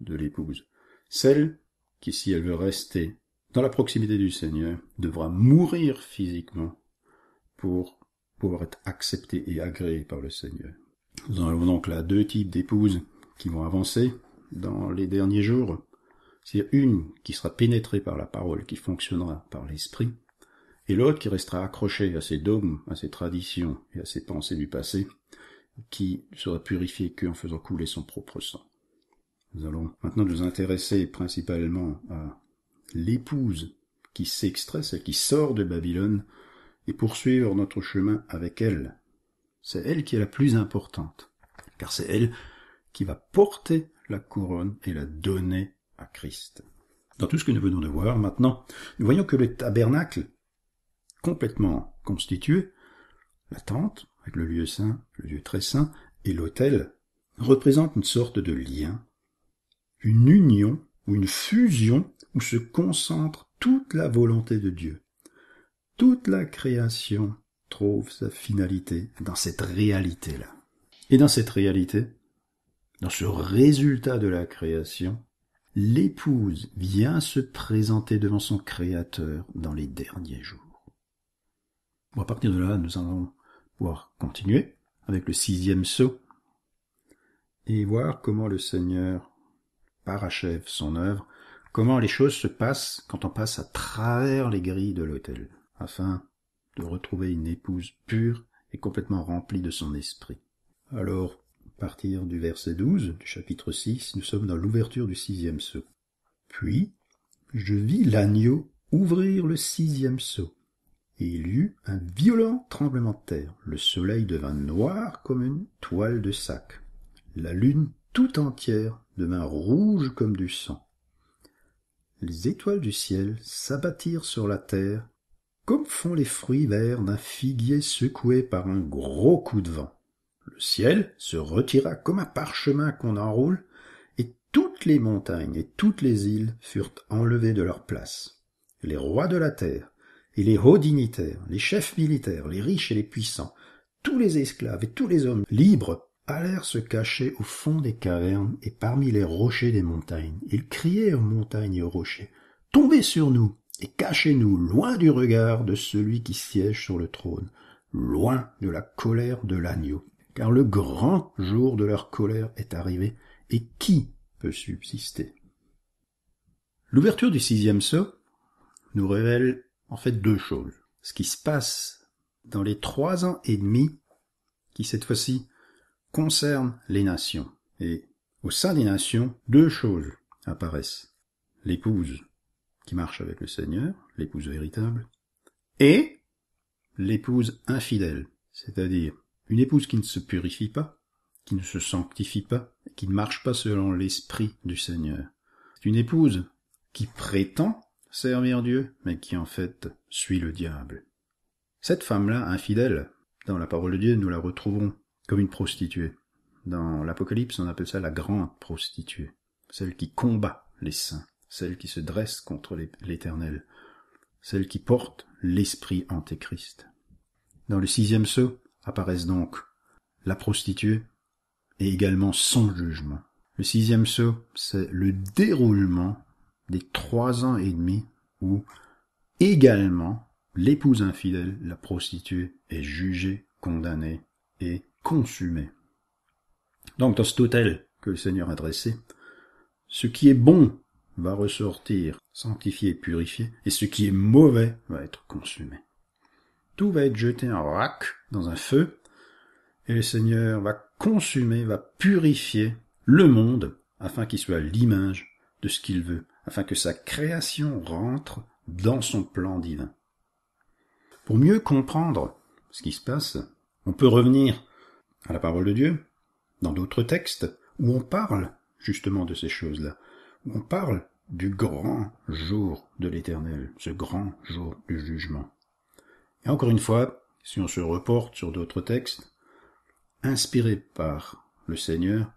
de l'épouse, celle qui, si elle veut rester dans la proximité du Seigneur, devra mourir physiquement pour pouvoir être acceptée et agréée par le Seigneur. Nous en avons donc là deux types d'épouses qui vont avancer dans les derniers jours. C'est-à-dire une qui sera pénétrée par la parole, qui fonctionnera par l'esprit, et l'autre qui restera accrochée à ses dogmes, à ses traditions et à ses pensées du passé, qui sera purifiée qu'en faisant couler son propre sang. Nous allons maintenant nous intéresser principalement à l'épouse qui s'extrait, celle qui sort de Babylone, et poursuivre notre chemin avec elle. C'est elle qui est la plus importante, car c'est elle qui va porter la couronne et la donner à Christ. Dans tout ce que nous venons de voir maintenant, nous voyons que le tabernacle, complètement constitué, la tente, avec le lieu saint, le lieu très saint, et l'autel, représentent une sorte de lien une union ou une fusion où se concentre toute la volonté de Dieu. Toute la création trouve sa finalité dans cette réalité-là. Et dans cette réalité, dans ce résultat de la création, l'épouse vient se présenter devant son Créateur dans les derniers jours. Bon, à partir de là, nous allons pouvoir continuer avec le sixième saut et voir comment le Seigneur parachève son œuvre, comment les choses se passent quand on passe à travers les grilles de l'hôtel, afin de retrouver une épouse pure et complètement remplie de son esprit. Alors, partir du verset 12 du chapitre 6, nous sommes dans l'ouverture du sixième sceau. Puis, je vis l'agneau ouvrir le sixième sceau. Et il y eut un violent tremblement de terre. Le soleil devint noir comme une toile de sac. La lune tout entière mains rouge comme du sang. Les étoiles du ciel s'abattirent sur la terre comme font les fruits verts d'un figuier secoué par un gros coup de vent. Le ciel se retira comme un parchemin qu'on enroule, et toutes les montagnes et toutes les îles furent enlevées de leur place. Les rois de la terre, et les hauts dignitaires, les chefs militaires, les riches et les puissants, tous les esclaves et tous les hommes libres allèrent se cacher au fond des cavernes et parmi les rochers des montagnes ils criaient aux montagnes et aux rochers tombez sur nous et cachez nous loin du regard de celui qui siège sur le trône loin de la colère de l'agneau car le grand jour de leur colère est arrivé et qui peut subsister l'ouverture du sixième sceau nous révèle en fait deux choses ce qui se passe dans les trois ans et demi qui cette fois-ci concerne les nations. Et au sein des nations, deux choses apparaissent. L'épouse qui marche avec le Seigneur, l'épouse véritable, et l'épouse infidèle, c'est-à-dire une épouse qui ne se purifie pas, qui ne se sanctifie pas, qui ne marche pas selon l'esprit du Seigneur. C'est une épouse qui prétend servir Dieu, mais qui en fait suit le diable. Cette femme-là, infidèle, dans la parole de Dieu, nous la retrouvons comme une prostituée. Dans l'Apocalypse, on appelle ça la grande prostituée, celle qui combat les saints, celle qui se dresse contre l'Éternel, celle qui porte l'esprit antéchrist. Dans le sixième sceau apparaissent donc la prostituée et également son jugement. Le sixième sceau, c'est le déroulement des trois ans et demi où également l'épouse infidèle, la prostituée, est jugée, condamnée et consumé. Donc dans cet hôtel que le Seigneur a dressé, ce qui est bon va ressortir sanctifié et purifié, et ce qui est mauvais va être consumé. Tout va être jeté en rac dans un feu, et le Seigneur va consumer, va purifier le monde afin qu'il soit l'image de ce qu'il veut, afin que sa création rentre dans son plan divin. Pour mieux comprendre ce qui se passe, on peut revenir à la parole de Dieu, dans d'autres textes, où on parle justement de ces choses-là, où on parle du grand jour de l'Éternel, ce grand jour du jugement. Et encore une fois, si on se reporte sur d'autres textes, inspirés par le Seigneur,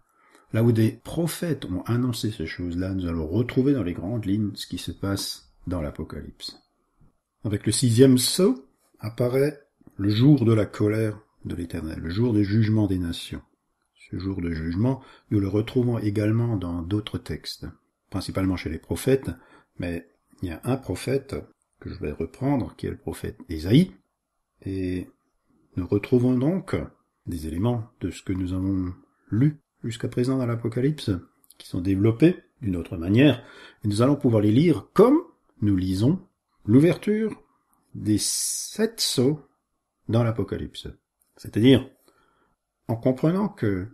là où des prophètes ont annoncé ces choses-là, nous allons retrouver dans les grandes lignes ce qui se passe dans l'Apocalypse. Avec le sixième sceau apparaît le jour de la colère de l'Éternel, le jour de jugement des nations. Ce jour de jugement, nous le retrouvons également dans d'autres textes, principalement chez les prophètes, mais il y a un prophète que je vais reprendre, qui est le prophète Isaïe, et nous retrouvons donc des éléments de ce que nous avons lu jusqu'à présent dans l'Apocalypse, qui sont développés d'une autre manière, et nous allons pouvoir les lire comme nous lisons l'ouverture des sept sceaux dans l'Apocalypse. C'est-à-dire, en comprenant que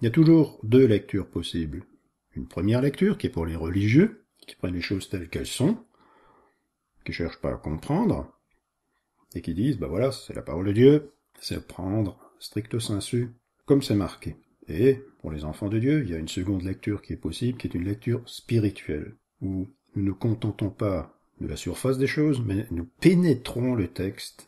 il y a toujours deux lectures possibles. Une première lecture qui est pour les religieux, qui prennent les choses telles qu'elles sont, qui cherchent pas à comprendre, et qui disent, ben voilà, c'est la parole de Dieu, c'est prendre stricto sensu, comme c'est marqué. Et, pour les enfants de Dieu, il y a une seconde lecture qui est possible, qui est une lecture spirituelle, où nous ne contentons pas de la surface des choses, mais nous pénétrons le texte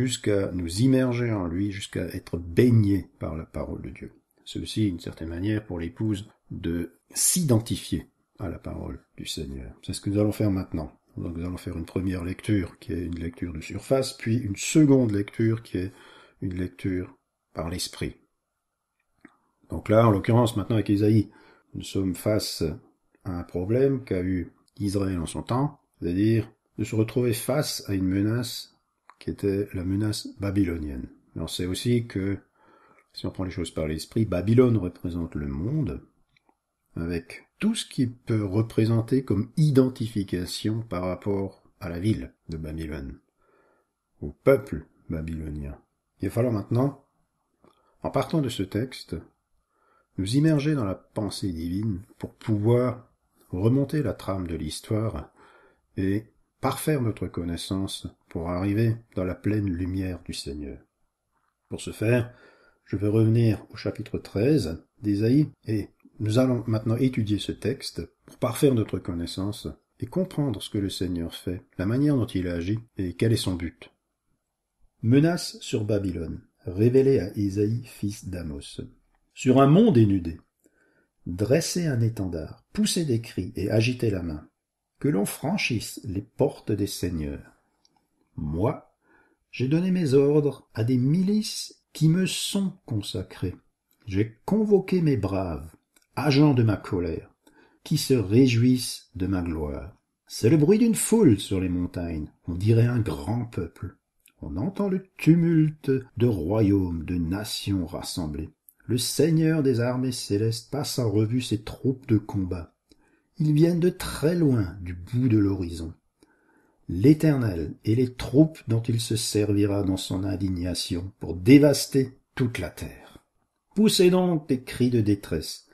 jusqu'à nous immerger en lui, jusqu'à être baignés par la parole de Dieu. Ceci, d'une certaine manière, pour l'épouse, de s'identifier à la parole du Seigneur. C'est ce que nous allons faire maintenant. Donc nous allons faire une première lecture qui est une lecture de surface, puis une seconde lecture qui est une lecture par l'esprit. Donc là, en l'occurrence, maintenant avec Isaïe, nous sommes face à un problème qu'a eu Israël en son temps, c'est-à-dire de se retrouver face à une menace qui était la menace babylonienne. on sait aussi que, si on prend les choses par l'esprit, Babylone représente le monde, avec tout ce qui peut représenter comme identification par rapport à la ville de Babylone, au peuple babylonien. Il va falloir maintenant, en partant de ce texte, nous immerger dans la pensée divine pour pouvoir remonter la trame de l'histoire et parfaire notre connaissance pour arriver dans la pleine lumière du Seigneur. Pour ce faire, je veux revenir au chapitre 13 d'Ésaïe et nous allons maintenant étudier ce texte pour parfaire notre connaissance et comprendre ce que le Seigneur fait, la manière dont il agit et quel est son but. Menace sur Babylone, révélée à Ésaïe, fils d'Amos. Sur un mont dénudé, dressez un étendard, poussez des cris et agitez la main, que l'on franchisse les portes des seigneurs moi j'ai donné mes ordres à des milices qui me sont consacrées j'ai convoqué mes braves agents de ma colère qui se réjouissent de ma gloire c'est le bruit d'une foule sur les montagnes on dirait un grand peuple on entend le tumulte de royaumes de nations rassemblées le seigneur des armées célestes passe en revue ses troupes de combat ils viennent de très loin du bout de l'horizon l'Éternel et les troupes dont il se servira dans son indignation pour dévaster toute la terre. Poussez donc des cris de détresse,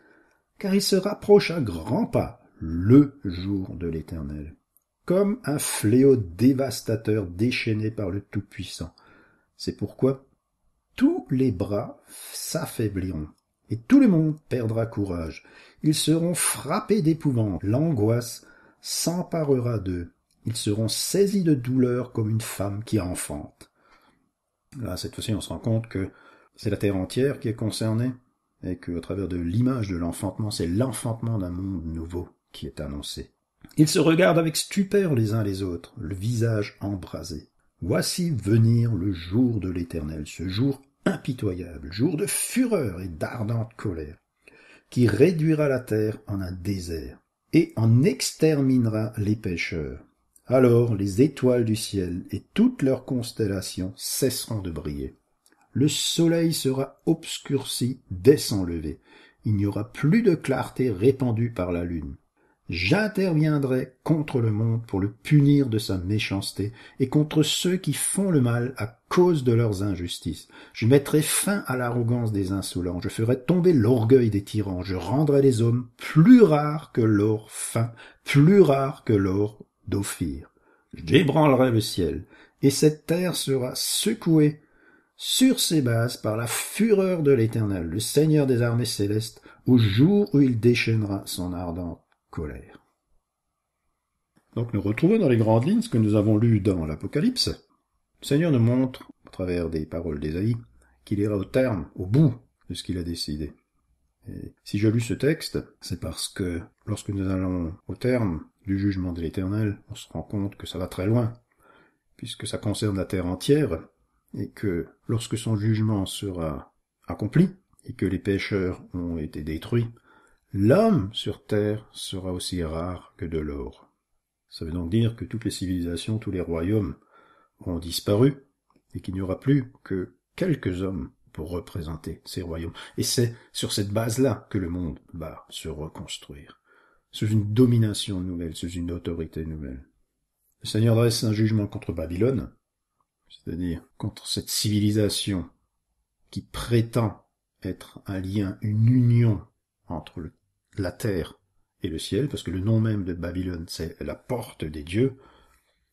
car il se rapproche à grands pas le jour de l'Éternel, comme un fléau dévastateur déchaîné par le Tout-Puissant. C'est pourquoi tous les bras s'affaibliront et tout le monde perdra courage. Ils seront frappés d'épouvante. L'angoisse s'emparera d'eux ils seront saisis de douleur comme une femme qui enfante. Là, cette fois-ci, on se rend compte que c'est la terre entière qui est concernée, et qu'au travers de l'image de l'enfantement, c'est l'enfantement d'un monde nouveau qui est annoncé. Ils se regardent avec stupeur les uns les autres, le visage embrasé. Voici venir le jour de l'Éternel, ce jour impitoyable, jour de fureur et d'ardente colère, qui réduira la terre en un désert et en exterminera les pêcheurs alors les étoiles du ciel et toutes leurs constellations cesseront de briller le soleil sera obscurci dès son lever il n'y aura plus de clarté répandue par la lune j'interviendrai contre le monde pour le punir de sa méchanceté et contre ceux qui font le mal à cause de leurs injustices. Je mettrai fin à l'arrogance des insolents, je ferai tomber l'orgueil des tyrans, je rendrai les hommes plus rares que l'or fin, plus rares que l'or d'Ophir. J'ébranlerai le ciel, et cette terre sera secouée sur ses bases par la fureur de l'Éternel, le Seigneur des armées célestes, au jour où il déchaînera son ardente colère. Donc nous retrouvons dans les grandes lignes ce que nous avons lu dans l'Apocalypse. Le Seigneur nous montre, au travers des paroles d'Ésaïe, qu'il ira au terme, au bout de ce qu'il a décidé. Et si je lu ce texte, c'est parce que lorsque nous allons au terme du jugement de l'Éternel, on se rend compte que ça va très loin, puisque ça concerne la terre entière, et que lorsque son jugement sera accompli, et que les pêcheurs ont été détruits, l'homme sur terre sera aussi rare que de l'or. Ça veut donc dire que toutes les civilisations, tous les royaumes ont disparu, et qu'il n'y aura plus que quelques hommes pour représenter ces royaumes. Et c'est sur cette base-là que le monde va se reconstruire sous une domination nouvelle, sous une autorité nouvelle. Le Seigneur dresse un jugement contre Babylone, c'est-à-dire contre cette civilisation qui prétend être un lien, une union entre la terre et le ciel, parce que le nom même de Babylone, c'est la porte des dieux,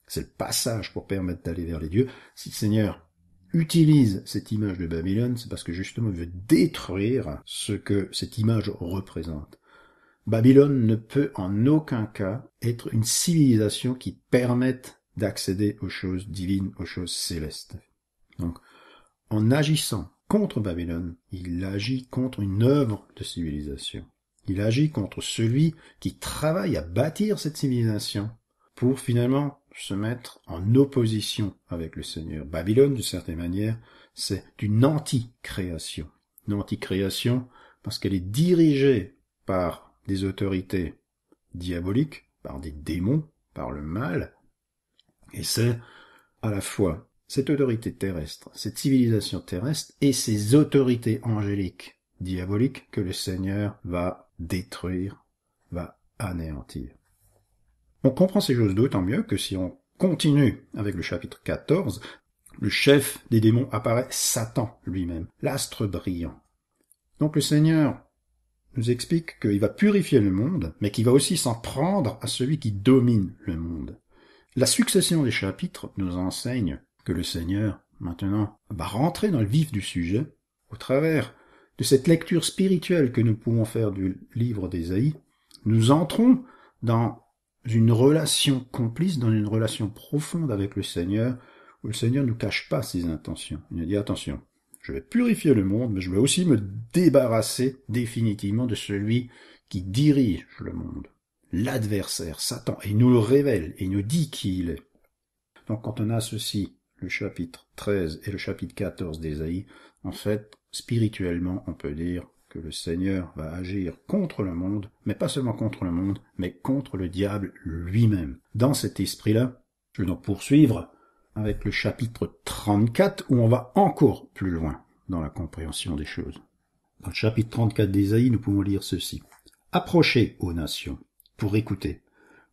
c'est le passage pour permettre d'aller vers les dieux. Si le Seigneur utilise cette image de Babylone, c'est parce que justement il veut détruire ce que cette image représente. Babylone ne peut en aucun cas être une civilisation qui permette d'accéder aux choses divines, aux choses célestes. Donc, en agissant contre Babylone, il agit contre une œuvre de civilisation. Il agit contre celui qui travaille à bâtir cette civilisation pour finalement se mettre en opposition avec le Seigneur. Babylone, d'une certaine manière, c'est une anti-création. Une anti-création parce qu'elle est dirigée par des autorités diaboliques, par des démons, par le mal, et c'est à la fois cette autorité terrestre, cette civilisation terrestre et ces autorités angéliques, diaboliques, que le Seigneur va détruire, va anéantir. On comprend ces choses d'autant mieux que si on continue avec le chapitre 14, le chef des démons apparaît Satan lui-même, l'astre brillant. Donc le Seigneur nous explique qu'il va purifier le monde, mais qu'il va aussi s'en prendre à celui qui domine le monde. La succession des chapitres nous enseigne que le Seigneur, maintenant, va rentrer dans le vif du sujet au travers de cette lecture spirituelle que nous pouvons faire du livre d'Ésaïe, nous entrons dans une relation complice, dans une relation profonde avec le Seigneur, où le Seigneur ne cache pas ses intentions. Il nous dit attention, je vais purifier le monde, mais je vais aussi me débarrasser définitivement de celui qui dirige le monde. L'adversaire, Satan, et nous le révèle, et nous dit qui il est. Donc quand on a ceci, le chapitre 13 et le chapitre 14 d'Ésaïe, en fait, spirituellement, on peut dire que le Seigneur va agir contre le monde, mais pas seulement contre le monde, mais contre le diable lui-même. Dans cet esprit-là, je vais donc poursuivre avec le chapitre 34 où on va encore plus loin dans la compréhension des choses. Dans le chapitre 34 d'Ésaïe, nous pouvons lire ceci. Approchez, aux nations, pour écouter.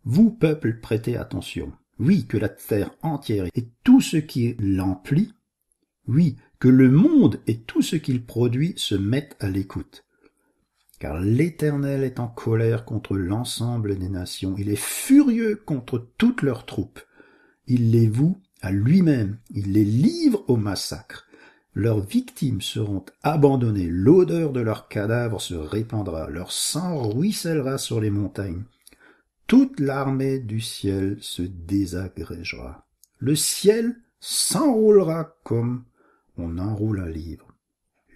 Vous, peuple, prêtez attention. Oui, que la terre entière et tout ce qui l'emplit, oui, que le monde et tout ce qu'il produit se mettent à l'écoute. Car l'Éternel est en colère contre l'ensemble des nations, il est furieux contre toutes leurs troupes. Il les voue à lui-même. Il les livre au massacre. Leurs victimes seront abandonnées, l'odeur de leurs cadavres se répandra, leur sang ruissellera sur les montagnes. Toute l'armée du ciel se désagrégera. Le ciel s'enroulera comme on enroule un livre.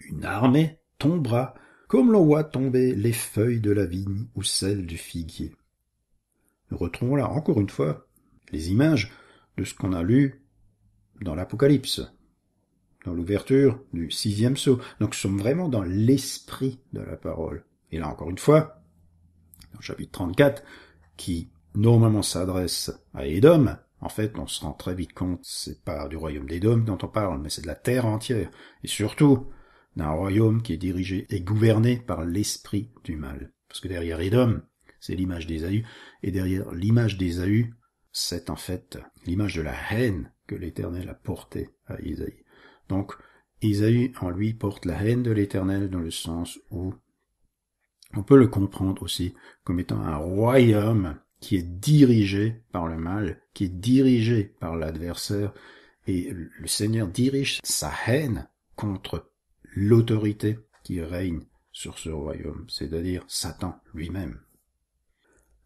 Une armée tombera comme l'on voit tomber les feuilles de la vigne ou celles du figuier. Nous retrouvons là encore une fois les images de ce qu'on a lu dans l'Apocalypse, dans l'ouverture du sixième sceau. Donc nous sommes vraiment dans l'esprit de la parole. Et là encore une fois, dans le chapitre 34, qui normalement s'adresse à Édom, en fait, on se rend très vite compte, c'est pas du royaume d'Édom dont on parle, mais c'est de la terre entière, et surtout d'un royaume qui est dirigé et gouverné par l'esprit du mal. Parce que derrière Édom, c'est l'image des d'Ésaü, et derrière l'image des d'Ésaü, c'est en fait l'image de la haine que l'Éternel a porté à Isaïe. Donc, Isaïe en lui porte la haine de l'Éternel dans le sens où on peut le comprendre aussi comme étant un royaume qui est dirigé par le mal, qui est dirigé par l'adversaire, et le Seigneur dirige sa haine contre l'autorité qui règne sur ce royaume, c'est-à-dire Satan lui-même.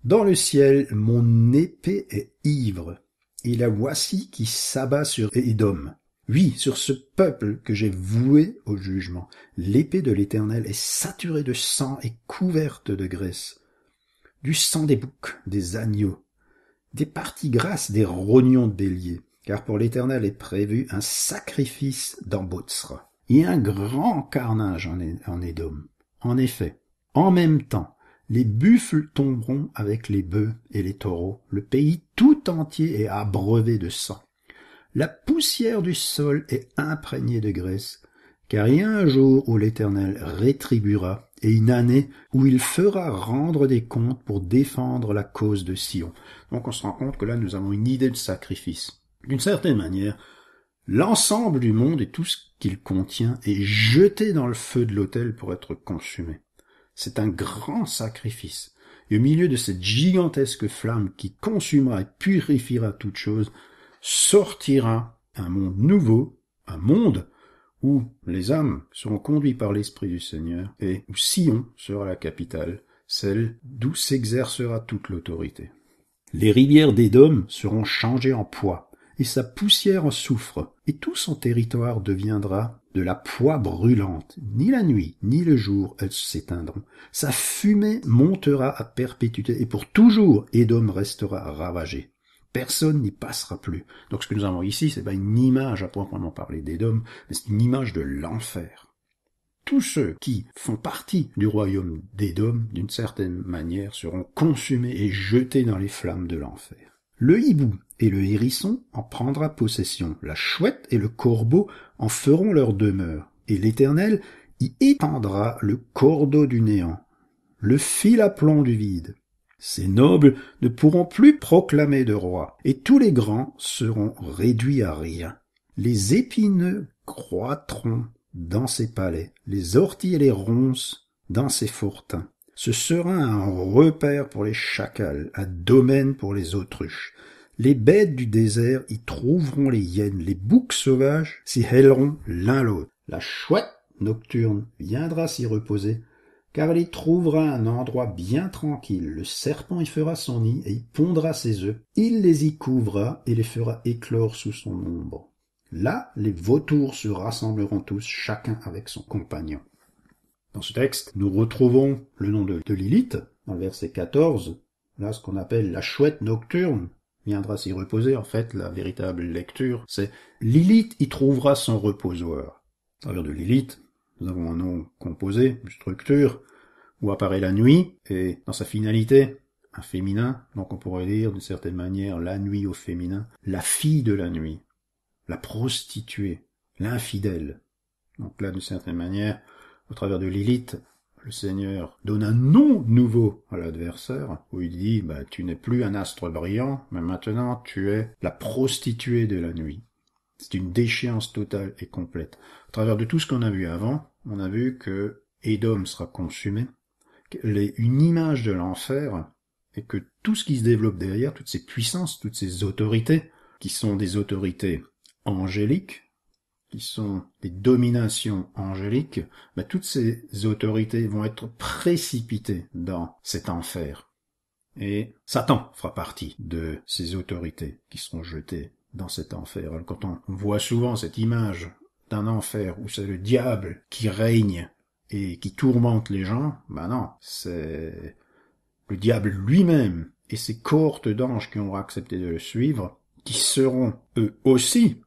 Dans le ciel, mon épée est ivre et la voici qui s'abat sur Edom. Oui, sur ce peuple que j'ai voué au jugement. L'épée de l'Éternel est saturée de sang et couverte de graisse. Du sang des boucs, des agneaux, des parties grasses des rognons de bélier, car pour l'Éternel est prévu un sacrifice d'embotsra. et un grand carnage en Édom. En effet, en même temps, les buffles tomberont avec les bœufs et les taureaux, le pays tout entier est abreuvé de sang. La poussière du sol est imprégnée de graisse, car il y a un jour où l'Éternel rétribuera, et une année où il fera rendre des comptes pour défendre la cause de Sion. Donc on se rend compte que là nous avons une idée de sacrifice. D'une certaine manière, l'ensemble du monde et tout ce qu'il contient est jeté dans le feu de l'autel pour être consumé. C'est un grand sacrifice. Et au milieu de cette gigantesque flamme qui consumera et purifiera toute chose, sortira un monde nouveau, un monde où les âmes seront conduites par l'Esprit du Seigneur et où Sion sera la capitale, celle d'où s'exercera toute l'autorité. Les rivières d'Édom seront changées en poids, et sa poussière en soufre, et tout son territoire deviendra de la poix brûlante. Ni la nuit, ni le jour, elles s'éteindront. Sa fumée montera à perpétuité, et pour toujours, Edom restera ravagé. Personne n'y passera plus. Donc ce que nous avons ici, c'est pas une image à en parler d'Edom, mais c'est une image de l'enfer. Tous ceux qui font partie du royaume d'Edom, d'une certaine manière, seront consumés et jetés dans les flammes de l'enfer. Le hibou et le hérisson en prendra possession. La chouette et le corbeau en feront leur demeure, et l'Éternel y étendra le cordeau du néant, le fil à plomb du vide. Ces nobles ne pourront plus proclamer de roi, et tous les grands seront réduits à rien. Les épineux croîtront dans ses palais, les orties et les ronces dans ses fourtins. Ce sera un repère pour les chacals, un domaine pour les autruches. Les bêtes du désert y trouveront les hyènes, les boucs sauvages s'y héleront l'un l'autre. La chouette nocturne viendra s'y reposer, car elle y trouvera un endroit bien tranquille. Le serpent y fera son nid et y pondra ses œufs. Il les y couvra et les fera éclore sous son ombre. Là, les vautours se rassembleront tous, chacun avec son compagnon. Dans ce texte, nous retrouvons le nom de, de Lilith, dans le verset 14, là ce qu'on appelle la chouette nocturne, viendra s'y reposer, en fait, la véritable lecture, c'est Lilith y trouvera son reposoir. À travers de Lilith, nous avons un nom composé, une structure, où apparaît la nuit, et dans sa finalité, un féminin, donc on pourrait dire d'une certaine manière la nuit au féminin, la fille de la nuit, la prostituée, l'infidèle. Donc là, d'une certaine manière, au travers de Lilith, le Seigneur donne un nom nouveau à l'adversaire, où il dit, bah, tu n'es plus un astre brillant, mais maintenant tu es la prostituée de la nuit. C'est une déchéance totale et complète. À travers de tout ce qu'on a vu avant, on a vu que Edom sera consumé, qu'elle est une image de l'enfer, et que tout ce qui se développe derrière, toutes ces puissances, toutes ces autorités, qui sont des autorités angéliques, qui sont des dominations angéliques, bah, toutes ces autorités vont être précipitées dans cet enfer. Et Satan fera partie de ces autorités qui seront jetées dans cet enfer. Alors, quand on voit souvent cette image d'un enfer où c'est le diable qui règne et qui tourmente les gens, ben non, c'est le diable lui-même et ses cohortes d'anges qui ont accepté de le suivre, qui seront eux aussi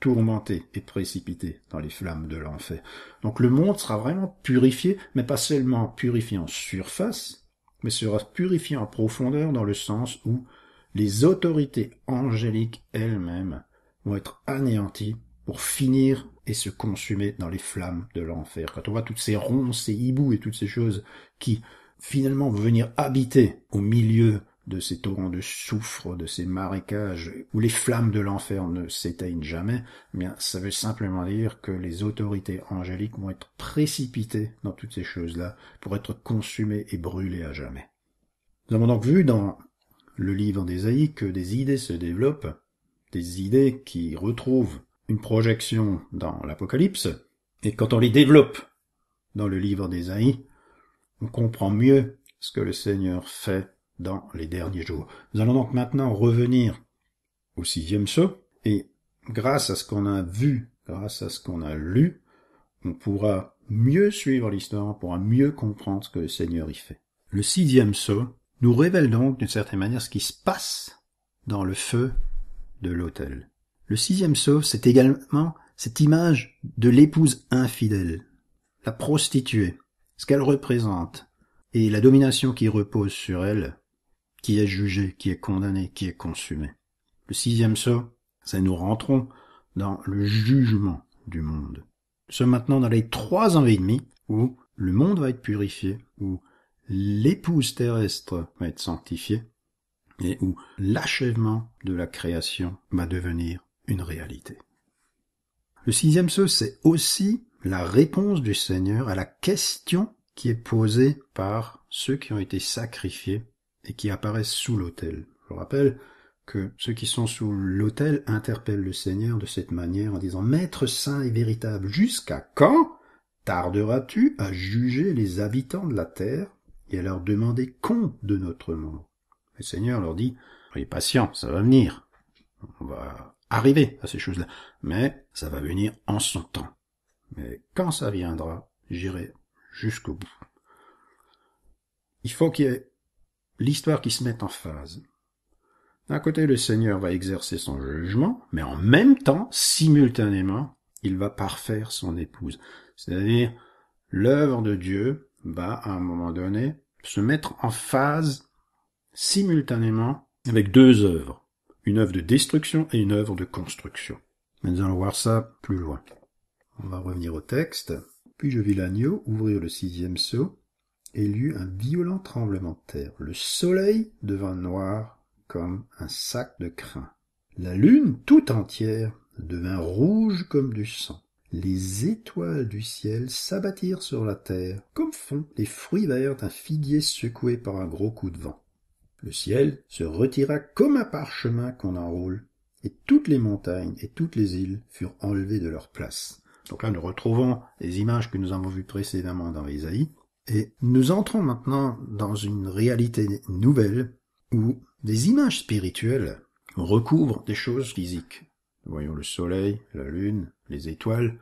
tourmenté et précipité dans les flammes de l'enfer. Donc le monde sera vraiment purifié, mais pas seulement purifié en surface, mais sera purifié en profondeur dans le sens où les autorités angéliques elles-mêmes vont être anéanties pour finir et se consumer dans les flammes de l'enfer. Quand on voit toutes ces ronces, ces hiboux et toutes ces choses qui finalement vont venir habiter au milieu de ces torrents de soufre, de ces marécages où les flammes de l'enfer ne s'éteignent jamais, eh bien, ça veut simplement dire que les autorités angéliques vont être précipitées dans toutes ces choses-là pour être consumées et brûlées à jamais. Nous avons donc vu dans le livre des d'Ésaïe que des idées se développent, des idées qui retrouvent une projection dans l'Apocalypse, et quand on les développe dans le livre des d'Ésaïe, on comprend mieux ce que le Seigneur fait dans les derniers jours. Nous allons donc maintenant revenir au sixième saut, et grâce à ce qu'on a vu, grâce à ce qu'on a lu, on pourra mieux suivre l'histoire, on pourra mieux comprendre ce que le Seigneur y fait. Le sixième saut nous révèle donc d'une certaine manière ce qui se passe dans le feu de l'autel. Le sixième saut, c'est également cette image de l'épouse infidèle, la prostituée, ce qu'elle représente, et la domination qui repose sur elle qui est jugé, qui est condamné, qui est consumé. Le sixième sceau, c'est nous rentrons dans le jugement du monde. Nous sommes maintenant dans les trois ans et demi où le monde va être purifié, où l'épouse terrestre va être sanctifiée, et où l'achèvement de la création va devenir une réalité. Le sixième sceau, c'est aussi la réponse du Seigneur à la question qui est posée par ceux qui ont été sacrifiés et qui apparaissent sous l'autel. Je rappelle que ceux qui sont sous l'autel interpellent le Seigneur de cette manière en disant Maître saint et véritable, jusqu'à quand tarderas-tu à juger les habitants de la terre et à leur demander compte de notre mort Le Seigneur leur dit Soyez patient, ça va venir. On va arriver à ces choses-là, mais ça va venir en son temps. Mais quand ça viendra, j'irai jusqu'au bout. Il faut qu'il y ait l'histoire qui se met en phase. D'un côté, le Seigneur va exercer son jugement, mais en même temps, simultanément, il va parfaire son épouse. C'est-à-dire, l'œuvre de Dieu va, à un moment donné, se mettre en phase simultanément avec deux œuvres. Une œuvre de destruction et une œuvre de construction. Mais nous allons voir ça plus loin. On va revenir au texte. Puis je vis l'agneau ouvrir le sixième sceau, il eut un violent tremblement de terre le soleil devint noir comme un sac de crin la lune tout entière devint rouge comme du sang les étoiles du ciel s'abattirent sur la terre comme font les fruits verts d'un figuier secoué par un gros coup de vent le ciel se retira comme un parchemin qu'on enroule et toutes les montagnes et toutes les îles furent enlevées de leur place. Donc là, nous retrouvons les images que nous avons vues précédemment dans Isaïe, et nous entrons maintenant dans une réalité nouvelle où des images spirituelles recouvrent des choses physiques. Nous voyons le soleil, la lune, les étoiles,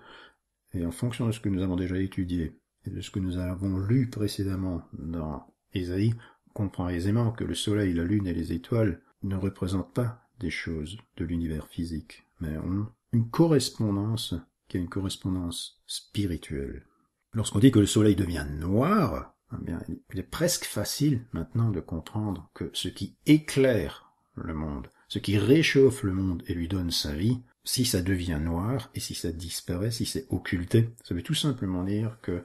et en fonction de ce que nous avons déjà étudié et de ce que nous avons lu précédemment dans Ésaïe, on comprend aisément que le soleil, la lune et les étoiles ne représentent pas des choses de l'univers physique, mais ont une correspondance qui est une correspondance spirituelle. Lorsqu'on dit que le soleil devient noir, eh il est presque facile maintenant de comprendre que ce qui éclaire le monde, ce qui réchauffe le monde et lui donne sa vie, si ça devient noir et si ça disparaît, si c'est occulté, ça veut tout simplement dire que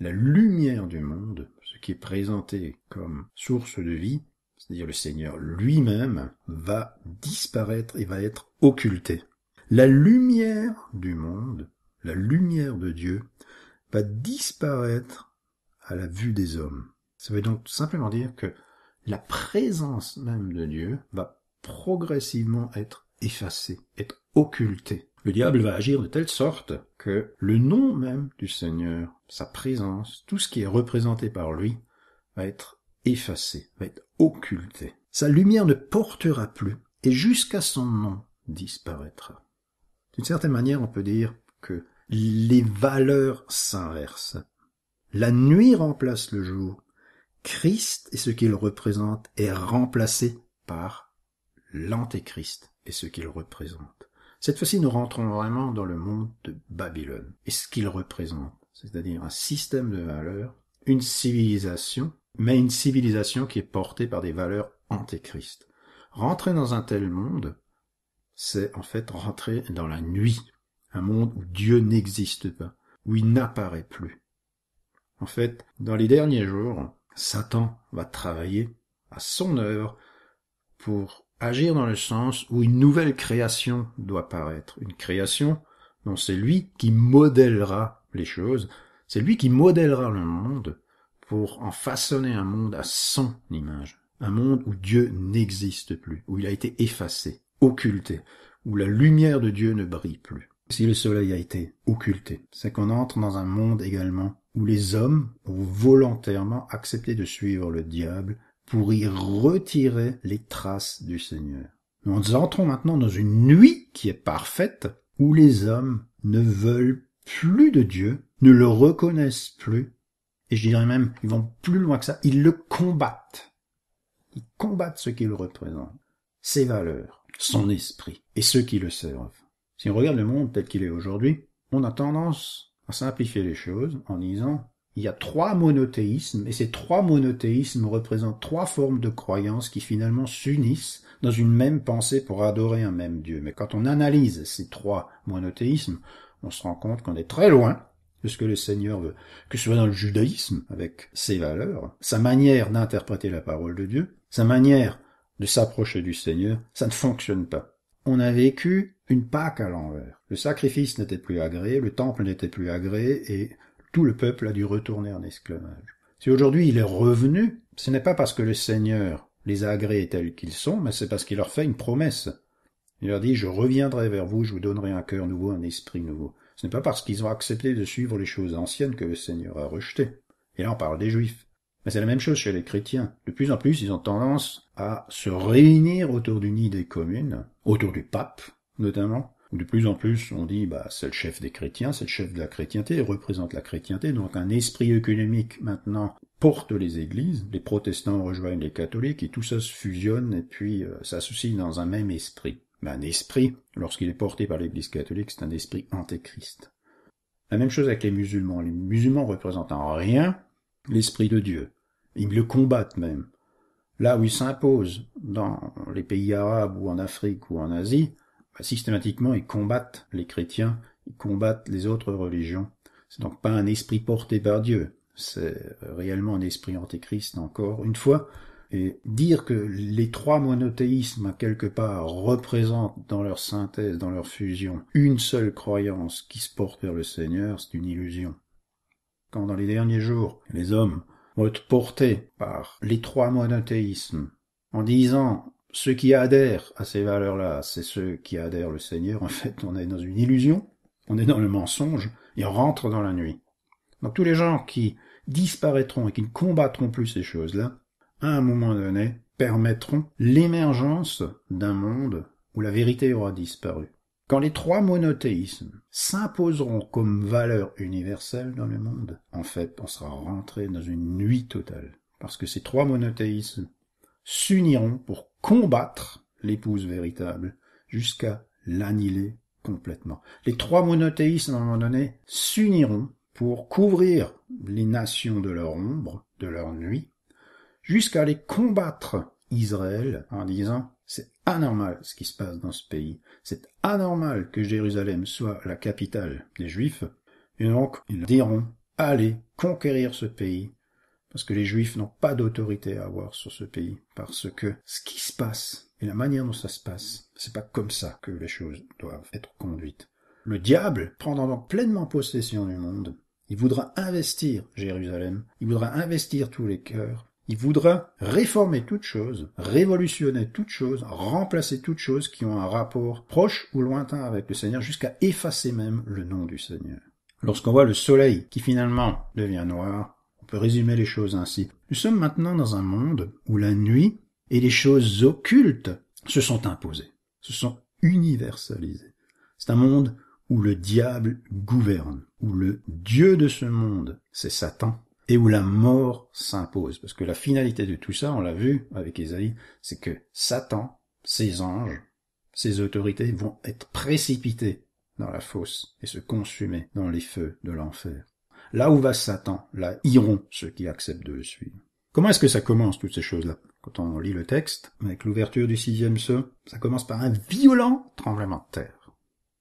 la lumière du monde, ce qui est présenté comme source de vie, c'est-à-dire le Seigneur lui-même, va disparaître et va être occulté. La lumière du monde, la lumière de Dieu, va disparaître à la vue des hommes. Ça veut donc simplement dire que la présence même de Dieu va progressivement être effacée, être occultée. Le diable va agir de telle sorte que le nom même du Seigneur, sa présence, tout ce qui est représenté par lui, va être effacé, va être occulté. Sa lumière ne portera plus et jusqu'à son nom disparaîtra. D'une certaine manière, on peut dire que les valeurs s'inversent. La nuit remplace le jour. Christ et ce qu'il représente est remplacé par l'antéchrist et ce qu'il représente. Cette fois-ci, nous rentrons vraiment dans le monde de Babylone et ce qu'il représente, c'est-à-dire un système de valeurs, une civilisation, mais une civilisation qui est portée par des valeurs antéchrist. Rentrer dans un tel monde, c'est en fait rentrer dans la nuit un monde où Dieu n'existe pas, où il n'apparaît plus. En fait, dans les derniers jours, Satan va travailler à son œuvre pour agir dans le sens où une nouvelle création doit paraître, une création dont c'est lui qui modèlera les choses, c'est lui qui modèlera le monde pour en façonner un monde à son image, un monde où Dieu n'existe plus, où il a été effacé, occulté, où la lumière de Dieu ne brille plus si le soleil a été occulté, c'est qu'on entre dans un monde également où les hommes ont volontairement accepté de suivre le diable pour y retirer les traces du Seigneur. Nous entrons maintenant dans une nuit qui est parfaite, où les hommes ne veulent plus de Dieu, ne le reconnaissent plus, et je dirais même, ils vont plus loin que ça, ils le combattent. Ils combattent ce qu'il représente, ses valeurs, son esprit, et ceux qui le servent. Si on regarde le monde tel qu'il est aujourd'hui, on a tendance à simplifier les choses en disant il y a trois monothéismes et ces trois monothéismes représentent trois formes de croyances qui finalement s'unissent dans une même pensée pour adorer un même Dieu. Mais quand on analyse ces trois monothéismes, on se rend compte qu'on est très loin de ce que le Seigneur veut, que ce soit dans le judaïsme, avec ses valeurs, sa manière d'interpréter la parole de Dieu, sa manière de s'approcher du Seigneur, ça ne fonctionne pas. On a vécu une Pâque à l'envers. Le sacrifice n'était plus agréé, le temple n'était plus agréé, et tout le peuple a dû retourner en esclavage. Si aujourd'hui il est revenu, ce n'est pas parce que le Seigneur les a agréés tels qu'ils sont, mais c'est parce qu'il leur fait une promesse. Il leur dit, je reviendrai vers vous, je vous donnerai un cœur nouveau, un esprit nouveau. Ce n'est pas parce qu'ils ont accepté de suivre les choses anciennes que le Seigneur a rejeté. Et là, on parle des Juifs c'est la même chose chez les chrétiens. De plus en plus, ils ont tendance à se réunir autour d'une idée commune, autour du pape notamment. De plus en plus, on dit, bah, c'est le chef des chrétiens, c'est le chef de la chrétienté, il représente la chrétienté, donc un esprit économique maintenant porte les églises, les protestants rejoignent les catholiques, et tout ça se fusionne et puis euh, s'associe dans un même esprit. Mais un esprit, lorsqu'il est porté par l'église catholique, c'est un esprit antéchrist. La même chose avec les musulmans. Les musulmans représentent en rien l'Esprit de Dieu. Ils le combattent même. Là où il s'impose, dans les pays arabes ou en Afrique ou en Asie, bah, systématiquement ils combattent les chrétiens, ils combattent les autres religions. C'est donc pas un esprit porté par Dieu, c'est réellement un esprit antéchrist encore une fois. Et dire que les trois monothéismes, quelque part, représentent dans leur synthèse, dans leur fusion, une seule croyance qui se porte vers le Seigneur, c'est une illusion quand dans les derniers jours les hommes vont être portés par d'un théisme, en disant ceux qui adhèrent à ces valeurs-là, c'est ceux qui adhèrent le Seigneur, en fait on est dans une illusion, on est dans le mensonge, et on rentre dans la nuit. Donc tous les gens qui disparaîtront et qui ne combattront plus ces choses-là, à un moment donné, permettront l'émergence d'un monde où la vérité aura disparu. Quand les trois monothéismes s'imposeront comme valeur universelle dans le monde, en fait, on sera rentré dans une nuit totale. Parce que ces trois monothéismes s'uniront pour combattre l'épouse véritable jusqu'à l'annihiler complètement. Les trois monothéismes, à un moment donné, s'uniront pour couvrir les nations de leur ombre, de leur nuit, jusqu'à les combattre Israël en disant c'est anormal ce qui se passe dans ce pays. C'est anormal que Jérusalem soit la capitale des Juifs. Et donc, ils diront, allez conquérir ce pays, parce que les Juifs n'ont pas d'autorité à avoir sur ce pays, parce que ce qui se passe et la manière dont ça se passe, c'est pas comme ça que les choses doivent être conduites. Le diable prendra donc pleinement possession du monde. Il voudra investir Jérusalem, il voudra investir tous les cœurs, il voudra réformer toute chose, révolutionner toute chose, remplacer toutes choses qui ont un rapport proche ou lointain avec le Seigneur, jusqu'à effacer même le nom du Seigneur. Lorsqu'on voit le soleil qui finalement devient noir, on peut résumer les choses ainsi. Nous sommes maintenant dans un monde où la nuit et les choses occultes se sont imposées, se sont universalisées. C'est un monde où le diable gouverne, où le Dieu de ce monde, c'est Satan, et où la mort s'impose. Parce que la finalité de tout ça, on l'a vu avec Isaïe, c'est que Satan, ses anges, ses autorités vont être précipités dans la fosse et se consumer dans les feux de l'enfer. Là où va Satan, là iront ceux qui acceptent de le suivre. Comment est-ce que ça commence toutes ces choses-là Quand on lit le texte, avec l'ouverture du sixième sceau, ça commence par un violent tremblement de terre.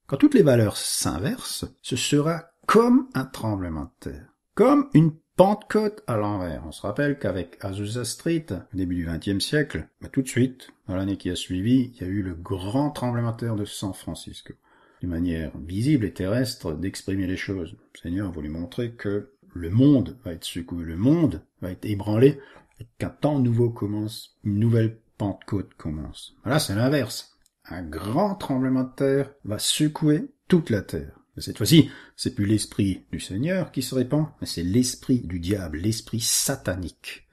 Quand toutes les valeurs s'inversent, ce sera comme un tremblement de terre, comme une Pentecôte à l'envers. On se rappelle qu'avec Azusa Street, au début du XXe siècle, bah, tout de suite, dans l'année qui a suivi, il y a eu le grand tremblement de terre de San Francisco. Une manière visible et terrestre d'exprimer les choses. Le Seigneur voulait montrer que le monde va être secoué, le monde va être ébranlé, et qu'un temps nouveau commence, une nouvelle Pentecôte commence. Là, c'est l'inverse. Un grand tremblement de terre va secouer toute la terre. Cette fois-ci, c'est plus l'esprit du Seigneur qui se répand, mais c'est l'esprit du diable, l'esprit satanique,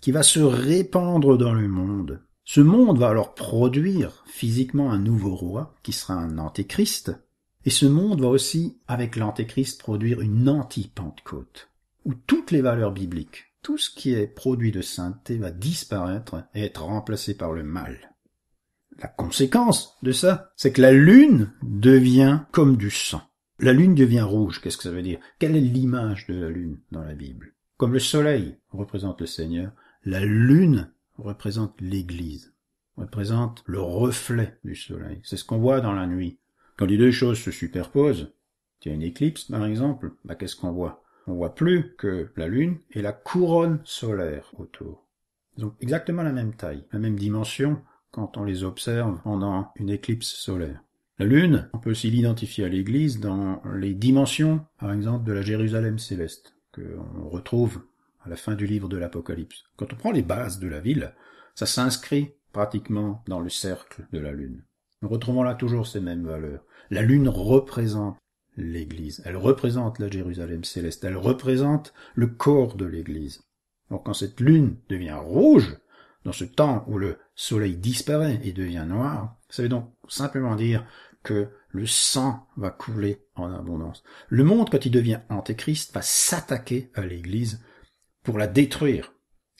qui va se répandre dans le monde. Ce monde va alors produire physiquement un nouveau roi, qui sera un antéchrist, et ce monde va aussi, avec l'antéchrist, produire une anti-pentecôte, où toutes les valeurs bibliques, tout ce qui est produit de sainteté va disparaître et être remplacé par le mal. La conséquence de ça, c'est que la Lune devient comme du sang. La Lune devient rouge, qu'est-ce que ça veut dire Quelle est l'image de la Lune dans la Bible Comme le Soleil représente le Seigneur, la Lune représente l'Église, représente le reflet du Soleil. C'est ce qu'on voit dans la nuit. Quand les deux choses se superposent, il y a une éclipse par exemple, bah, qu'est-ce qu'on voit On voit plus que la Lune et la couronne solaire autour. Ils ont exactement la même taille, la même dimension, quand on les observe pendant une éclipse solaire. La Lune, on peut aussi l'identifier à l'Église dans les dimensions, par exemple, de la Jérusalem céleste, que qu'on retrouve à la fin du livre de l'Apocalypse. Quand on prend les bases de la ville, ça s'inscrit pratiquement dans le cercle de la Lune. Nous retrouvons là toujours ces mêmes valeurs. La Lune représente l'Église, elle représente la Jérusalem céleste, elle représente le corps de l'Église. Donc quand cette Lune devient rouge, dans ce temps où le soleil disparaît et devient noir, ça veut donc simplement dire que le sang va couler en abondance. Le monde, quand il devient antéchrist, va s'attaquer à l'Église pour la détruire.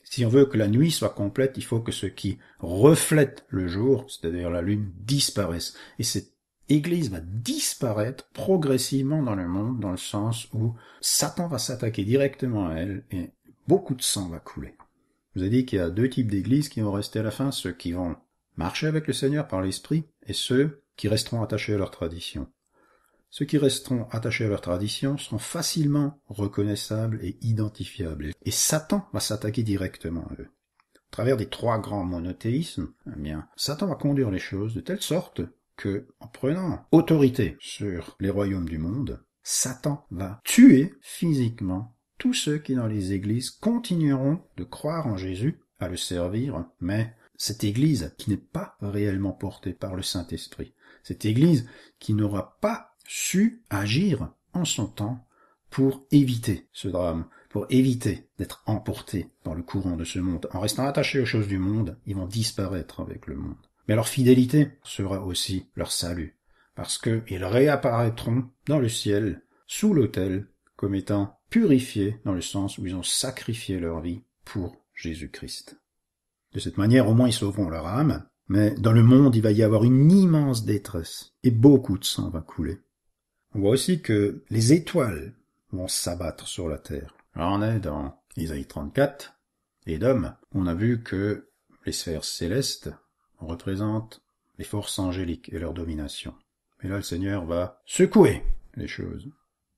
Si on veut que la nuit soit complète, il faut que ce qui reflète le jour, c'est-à-dire la lune, disparaisse. Et cette Église va disparaître progressivement dans le monde, dans le sens où Satan va s'attaquer directement à elle et beaucoup de sang va couler vous ai dit qu'il y a deux types d'églises qui vont rester à la fin, ceux qui vont marcher avec le Seigneur par l'Esprit et ceux qui resteront attachés à leur tradition. Ceux qui resteront attachés à leur tradition seront facilement reconnaissables et identifiables. Et Satan va s'attaquer directement à eux. À travers des trois grands monothéismes, eh bien, Satan va conduire les choses de telle sorte que, en prenant autorité sur les royaumes du monde, Satan va tuer physiquement tous ceux qui dans les églises continueront de croire en Jésus, à le servir, mais cette Église qui n'est pas réellement portée par le Saint-Esprit, cette Église qui n'aura pas su agir en son temps pour éviter ce drame, pour éviter d'être emporté par le courant de ce monde. En restant attachés aux choses du monde, ils vont disparaître avec le monde. Mais leur fidélité sera aussi leur salut, parce qu'ils réapparaîtront dans le ciel, sous l'autel, comme étant purifiés dans le sens où ils ont sacrifié leur vie pour Jésus-Christ. De cette manière, au moins, ils sauveront leur âme, mais dans le monde, il va y avoir une immense détresse et beaucoup de sang va couler. On voit aussi que les étoiles vont s'abattre sur la terre. Là, on est dans Isaïe 34, et d'hommes. On a vu que les sphères célestes représentent les forces angéliques et leur domination. Mais là, le Seigneur va secouer les choses.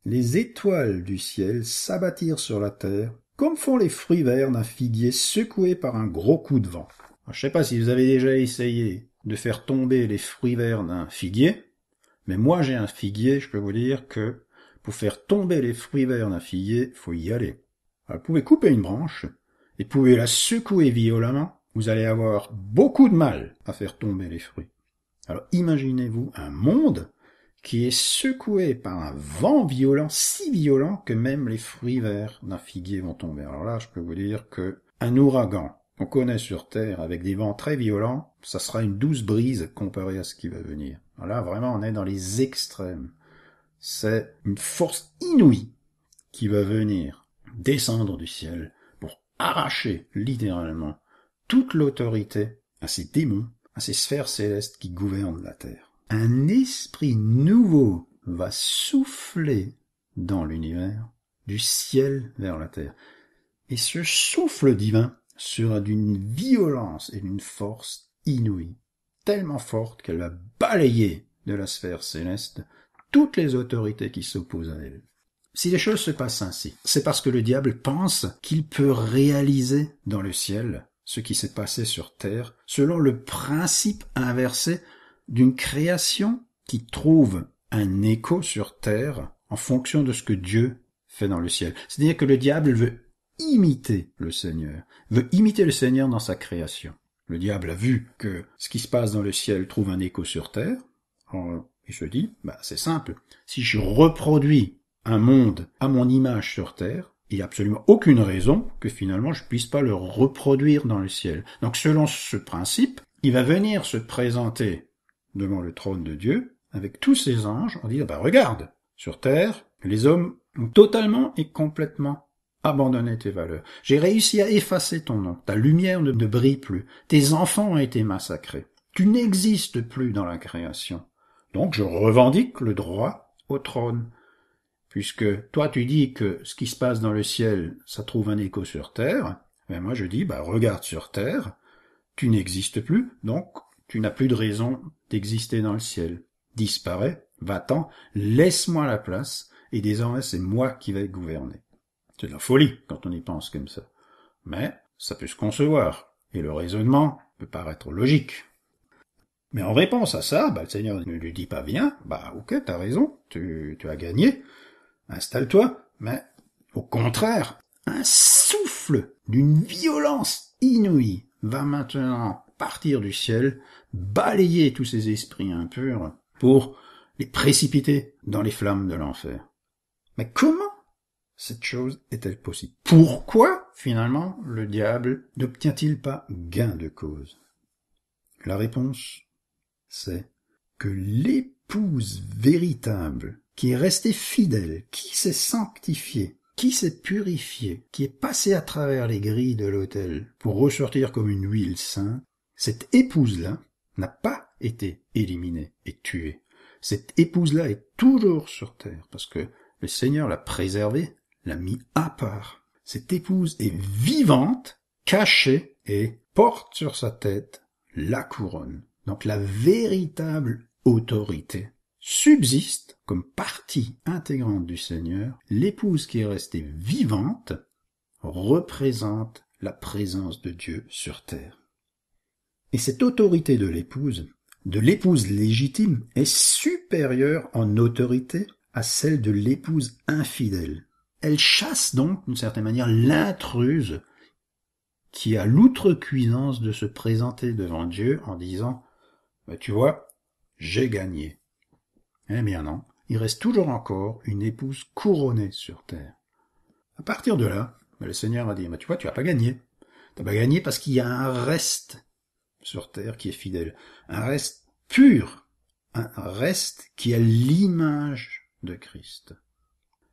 Les étoiles du ciel s'abattirent sur la terre, comme font les fruits verts d'un figuier secoué par un gros coup de vent. Je ne sais pas si vous avez déjà essayé de faire tomber les fruits verts d'un figuier, mais moi j'ai un figuier, je peux vous dire que pour faire tomber les fruits verts d'un figuier, faut y aller. vous pouvez couper une branche et vous pouvez la secouer violemment, vous allez avoir beaucoup de mal à faire tomber les fruits. Alors imaginez-vous un monde qui est secoué par un vent violent, si violent que même les fruits verts d'un figuier vont tomber. Alors là, je peux vous dire que un ouragan qu'on connaît sur Terre avec des vents très violents, ça sera une douce brise comparée à ce qui va venir. là, vraiment, on est dans les extrêmes. C'est une force inouïe qui va venir descendre du ciel pour arracher littéralement toute l'autorité à ces démons, à ces sphères célestes qui gouvernent la Terre un esprit nouveau va souffler dans l'univers, du ciel vers la terre. Et ce souffle divin sera d'une violence et d'une force inouïe, tellement forte qu'elle va balayer de la sphère céleste toutes les autorités qui s'opposent à elle. Si les choses se passent ainsi, c'est parce que le diable pense qu'il peut réaliser dans le ciel ce qui s'est passé sur terre selon le principe inversé d'une création qui trouve un écho sur terre en fonction de ce que Dieu fait dans le ciel. C'est-à-dire que le diable veut imiter le Seigneur, veut imiter le Seigneur dans sa création. Le diable a vu que ce qui se passe dans le ciel trouve un écho sur terre. Il se dit, bah, c'est simple. Si je reproduis un monde à mon image sur terre, il n'y a absolument aucune raison que finalement je puisse pas le reproduire dans le ciel. Donc selon ce principe, il va venir se présenter devant le trône de Dieu, avec tous ses anges, on disant, bah, regarde, sur terre, les hommes ont totalement et complètement abandonné tes valeurs. J'ai réussi à effacer ton nom. Ta lumière ne, brille plus. Tes enfants ont été massacrés. Tu n'existes plus dans la création. Donc je revendique le droit au trône. Puisque toi tu dis que ce qui se passe dans le ciel, ça trouve un écho sur terre, Mais ben, moi je dis, bah regarde sur terre, tu n'existes plus, donc tu n'as plus de raison d'exister dans le ciel. Disparais, va-t'en, laisse-moi la place, et désormais c'est moi qui vais gouverner. C'est de la folie quand on y pense comme ça. Mais ça peut se concevoir, et le raisonnement peut paraître logique. Mais en réponse à ça, bah, le Seigneur ne lui dit pas bien, bah ok, t'as raison, tu, tu as gagné, installe-toi, mais au contraire, un souffle d'une violence inouïe va maintenant partir du ciel, balayer tous ces esprits impurs pour les précipiter dans les flammes de l'enfer. Mais comment cette chose est-elle possible Pourquoi, finalement, le diable n'obtient-il pas gain de cause La réponse, c'est que l'épouse véritable, qui est restée fidèle, qui s'est sanctifiée, qui s'est purifiée, qui est passée à travers les grilles de l'autel pour ressortir comme une huile sainte, cette épouse-là n'a pas été éliminée et tuée. Cette épouse-là est toujours sur terre parce que le Seigneur l'a préservée, l'a mis à part. Cette épouse est vivante, cachée et porte sur sa tête la couronne. Donc la véritable autorité subsiste comme partie intégrante du Seigneur. L'épouse qui est restée vivante représente la présence de Dieu sur terre. Et cette autorité de l'épouse, de l'épouse légitime, est supérieure en autorité à celle de l'épouse infidèle. Elle chasse donc, d'une certaine manière, l'intruse qui a l'outrecuisance de se présenter devant Dieu en disant bah, Tu vois, j'ai gagné. Eh bien non, il reste toujours encore une épouse couronnée sur terre. À partir de là, le Seigneur a dit bah, Tu vois, tu n'as pas gagné. Tu n'as pas gagné parce qu'il y a un reste sur terre qui est fidèle. Un reste pur, un reste qui a l'image de Christ.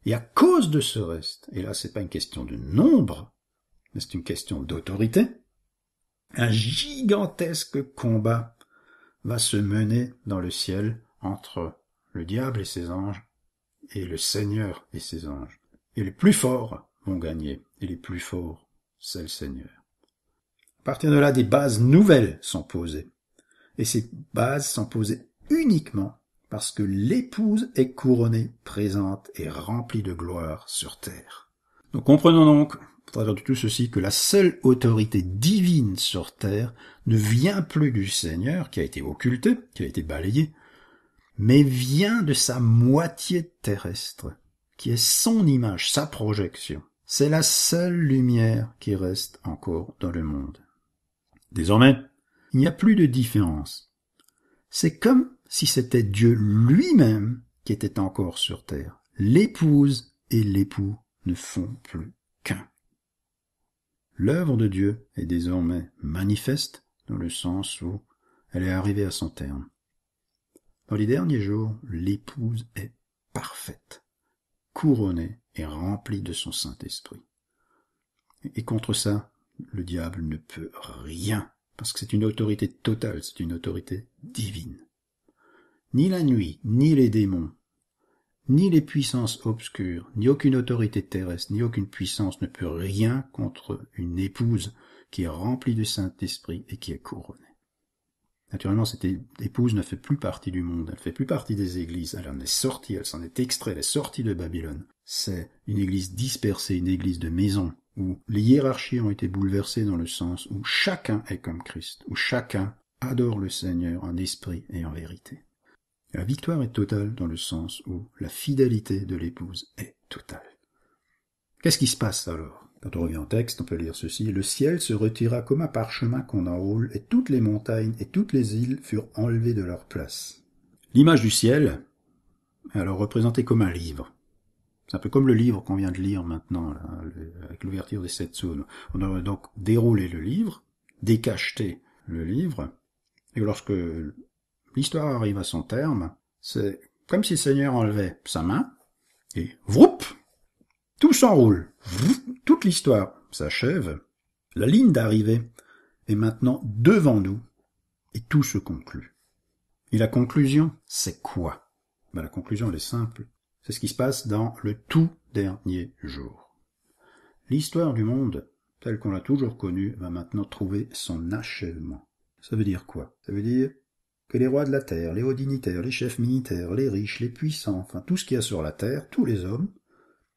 Et à cause de ce reste, et là c'est pas une question de nombre, mais c'est une question d'autorité, un gigantesque combat va se mener dans le ciel entre le diable et ses anges, et le Seigneur et ses anges. Et les plus forts vont gagner, et les plus forts, c'est le Seigneur partir de là, des bases nouvelles sont posées. Et ces bases sont posées uniquement parce que l'épouse est couronnée, présente et remplie de gloire sur terre. Nous comprenons donc, à travers tout ceci, que la seule autorité divine sur terre ne vient plus du Seigneur, qui a été occulté, qui a été balayé, mais vient de sa moitié terrestre, qui est son image, sa projection. C'est la seule lumière qui reste encore dans le monde. Désormais, il n'y a plus de différence. C'est comme si c'était Dieu lui-même qui était encore sur terre. L'épouse et l'époux ne font plus qu'un. L'œuvre de Dieu est désormais manifeste dans le sens où elle est arrivée à son terme. Dans les derniers jours, l'épouse est parfaite, couronnée et remplie de son Saint-Esprit. Et contre ça, le diable ne peut rien, parce que c'est une autorité totale, c'est une autorité divine. Ni la nuit, ni les démons, ni les puissances obscures, ni aucune autorité terrestre, ni aucune puissance ne peut rien contre une épouse qui est remplie du Saint-Esprit et qui est couronnée. Naturellement, cette épouse ne fait plus partie du monde, elle ne fait plus partie des églises, elle en est sortie, elle s'en est extraite, elle est sortie de Babylone. C'est une église dispersée, une église de maison, où les hiérarchies ont été bouleversées dans le sens où chacun est comme Christ, où chacun adore le Seigneur en esprit et en vérité. La victoire est totale dans le sens où la fidélité de l'épouse est totale. Qu'est-ce qui se passe alors Quand on revient au texte, on peut lire ceci. Le ciel se retira comme un parchemin qu'on enroule, et toutes les montagnes et toutes les îles furent enlevées de leur place. L'image du ciel est alors représentée comme un livre. C'est un peu comme le livre qu'on vient de lire maintenant, avec l'ouverture des sept zones. On aurait donc déroulé le livre, décacheté le livre, et lorsque l'histoire arrive à son terme, c'est comme si le Seigneur enlevait sa main, et vroup, tout s'enroule, toute l'histoire s'achève, la ligne d'arrivée est maintenant devant nous, et tout se conclut. Et la conclusion, c'est quoi ben, La conclusion, elle est simple, c'est ce qui se passe dans le tout dernier jour. L'histoire du monde, telle qu'on l'a toujours connue, va maintenant trouver son achèvement. Ça veut dire quoi Ça veut dire que les rois de la terre, les hauts dignitaires, les chefs militaires, les riches, les puissants, enfin tout ce qu'il y a sur la terre, tous les hommes,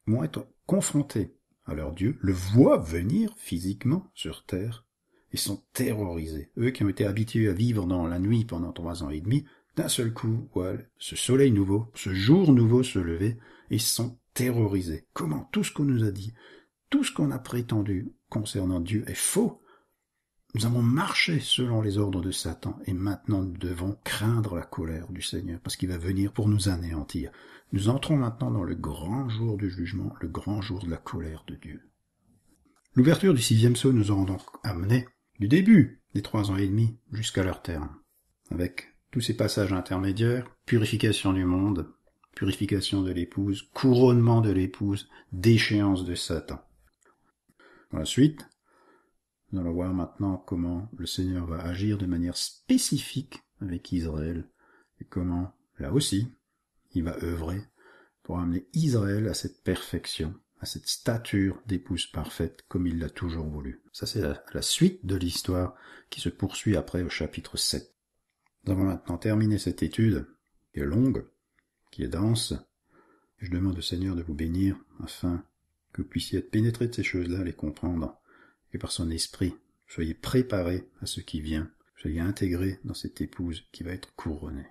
vont être confrontés à leur Dieu, le voient venir physiquement sur terre, et sont terrorisés. Eux qui ont été habitués à vivre dans la nuit pendant trois ans et demi, d'un seul coup, ce soleil nouveau, ce jour nouveau se lever, ils sont terrorisés. Comment tout ce qu'on nous a dit, tout ce qu'on a prétendu concernant Dieu est faux Nous avons marché selon les ordres de Satan et maintenant nous devons craindre la colère du Seigneur parce qu'il va venir pour nous anéantir. Nous entrons maintenant dans le grand jour du jugement, le grand jour de la colère de Dieu. L'ouverture du sixième saut nous aura donc amené du début des trois ans et demi jusqu'à leur terme, avec tous ces passages intermédiaires, purification du monde, purification de l'épouse, couronnement de l'épouse, déchéance de Satan. Dans la suite, nous allons voir maintenant comment le Seigneur va agir de manière spécifique avec Israël et comment, là aussi, il va œuvrer pour amener Israël à cette perfection, à cette stature d'épouse parfaite comme il l'a toujours voulu. Ça, c'est la, la, suite de l'histoire qui se poursuit après au chapitre 7. Nous avons maintenant terminé cette étude, qui est longue, qui est dense. et Je demande au Seigneur de vous bénir, afin que vous puissiez être pénétrés de ces choses-là, les comprendre, et par son esprit, soyez préparés à ce qui vient, soyez intégrés dans cette épouse qui va être couronnée.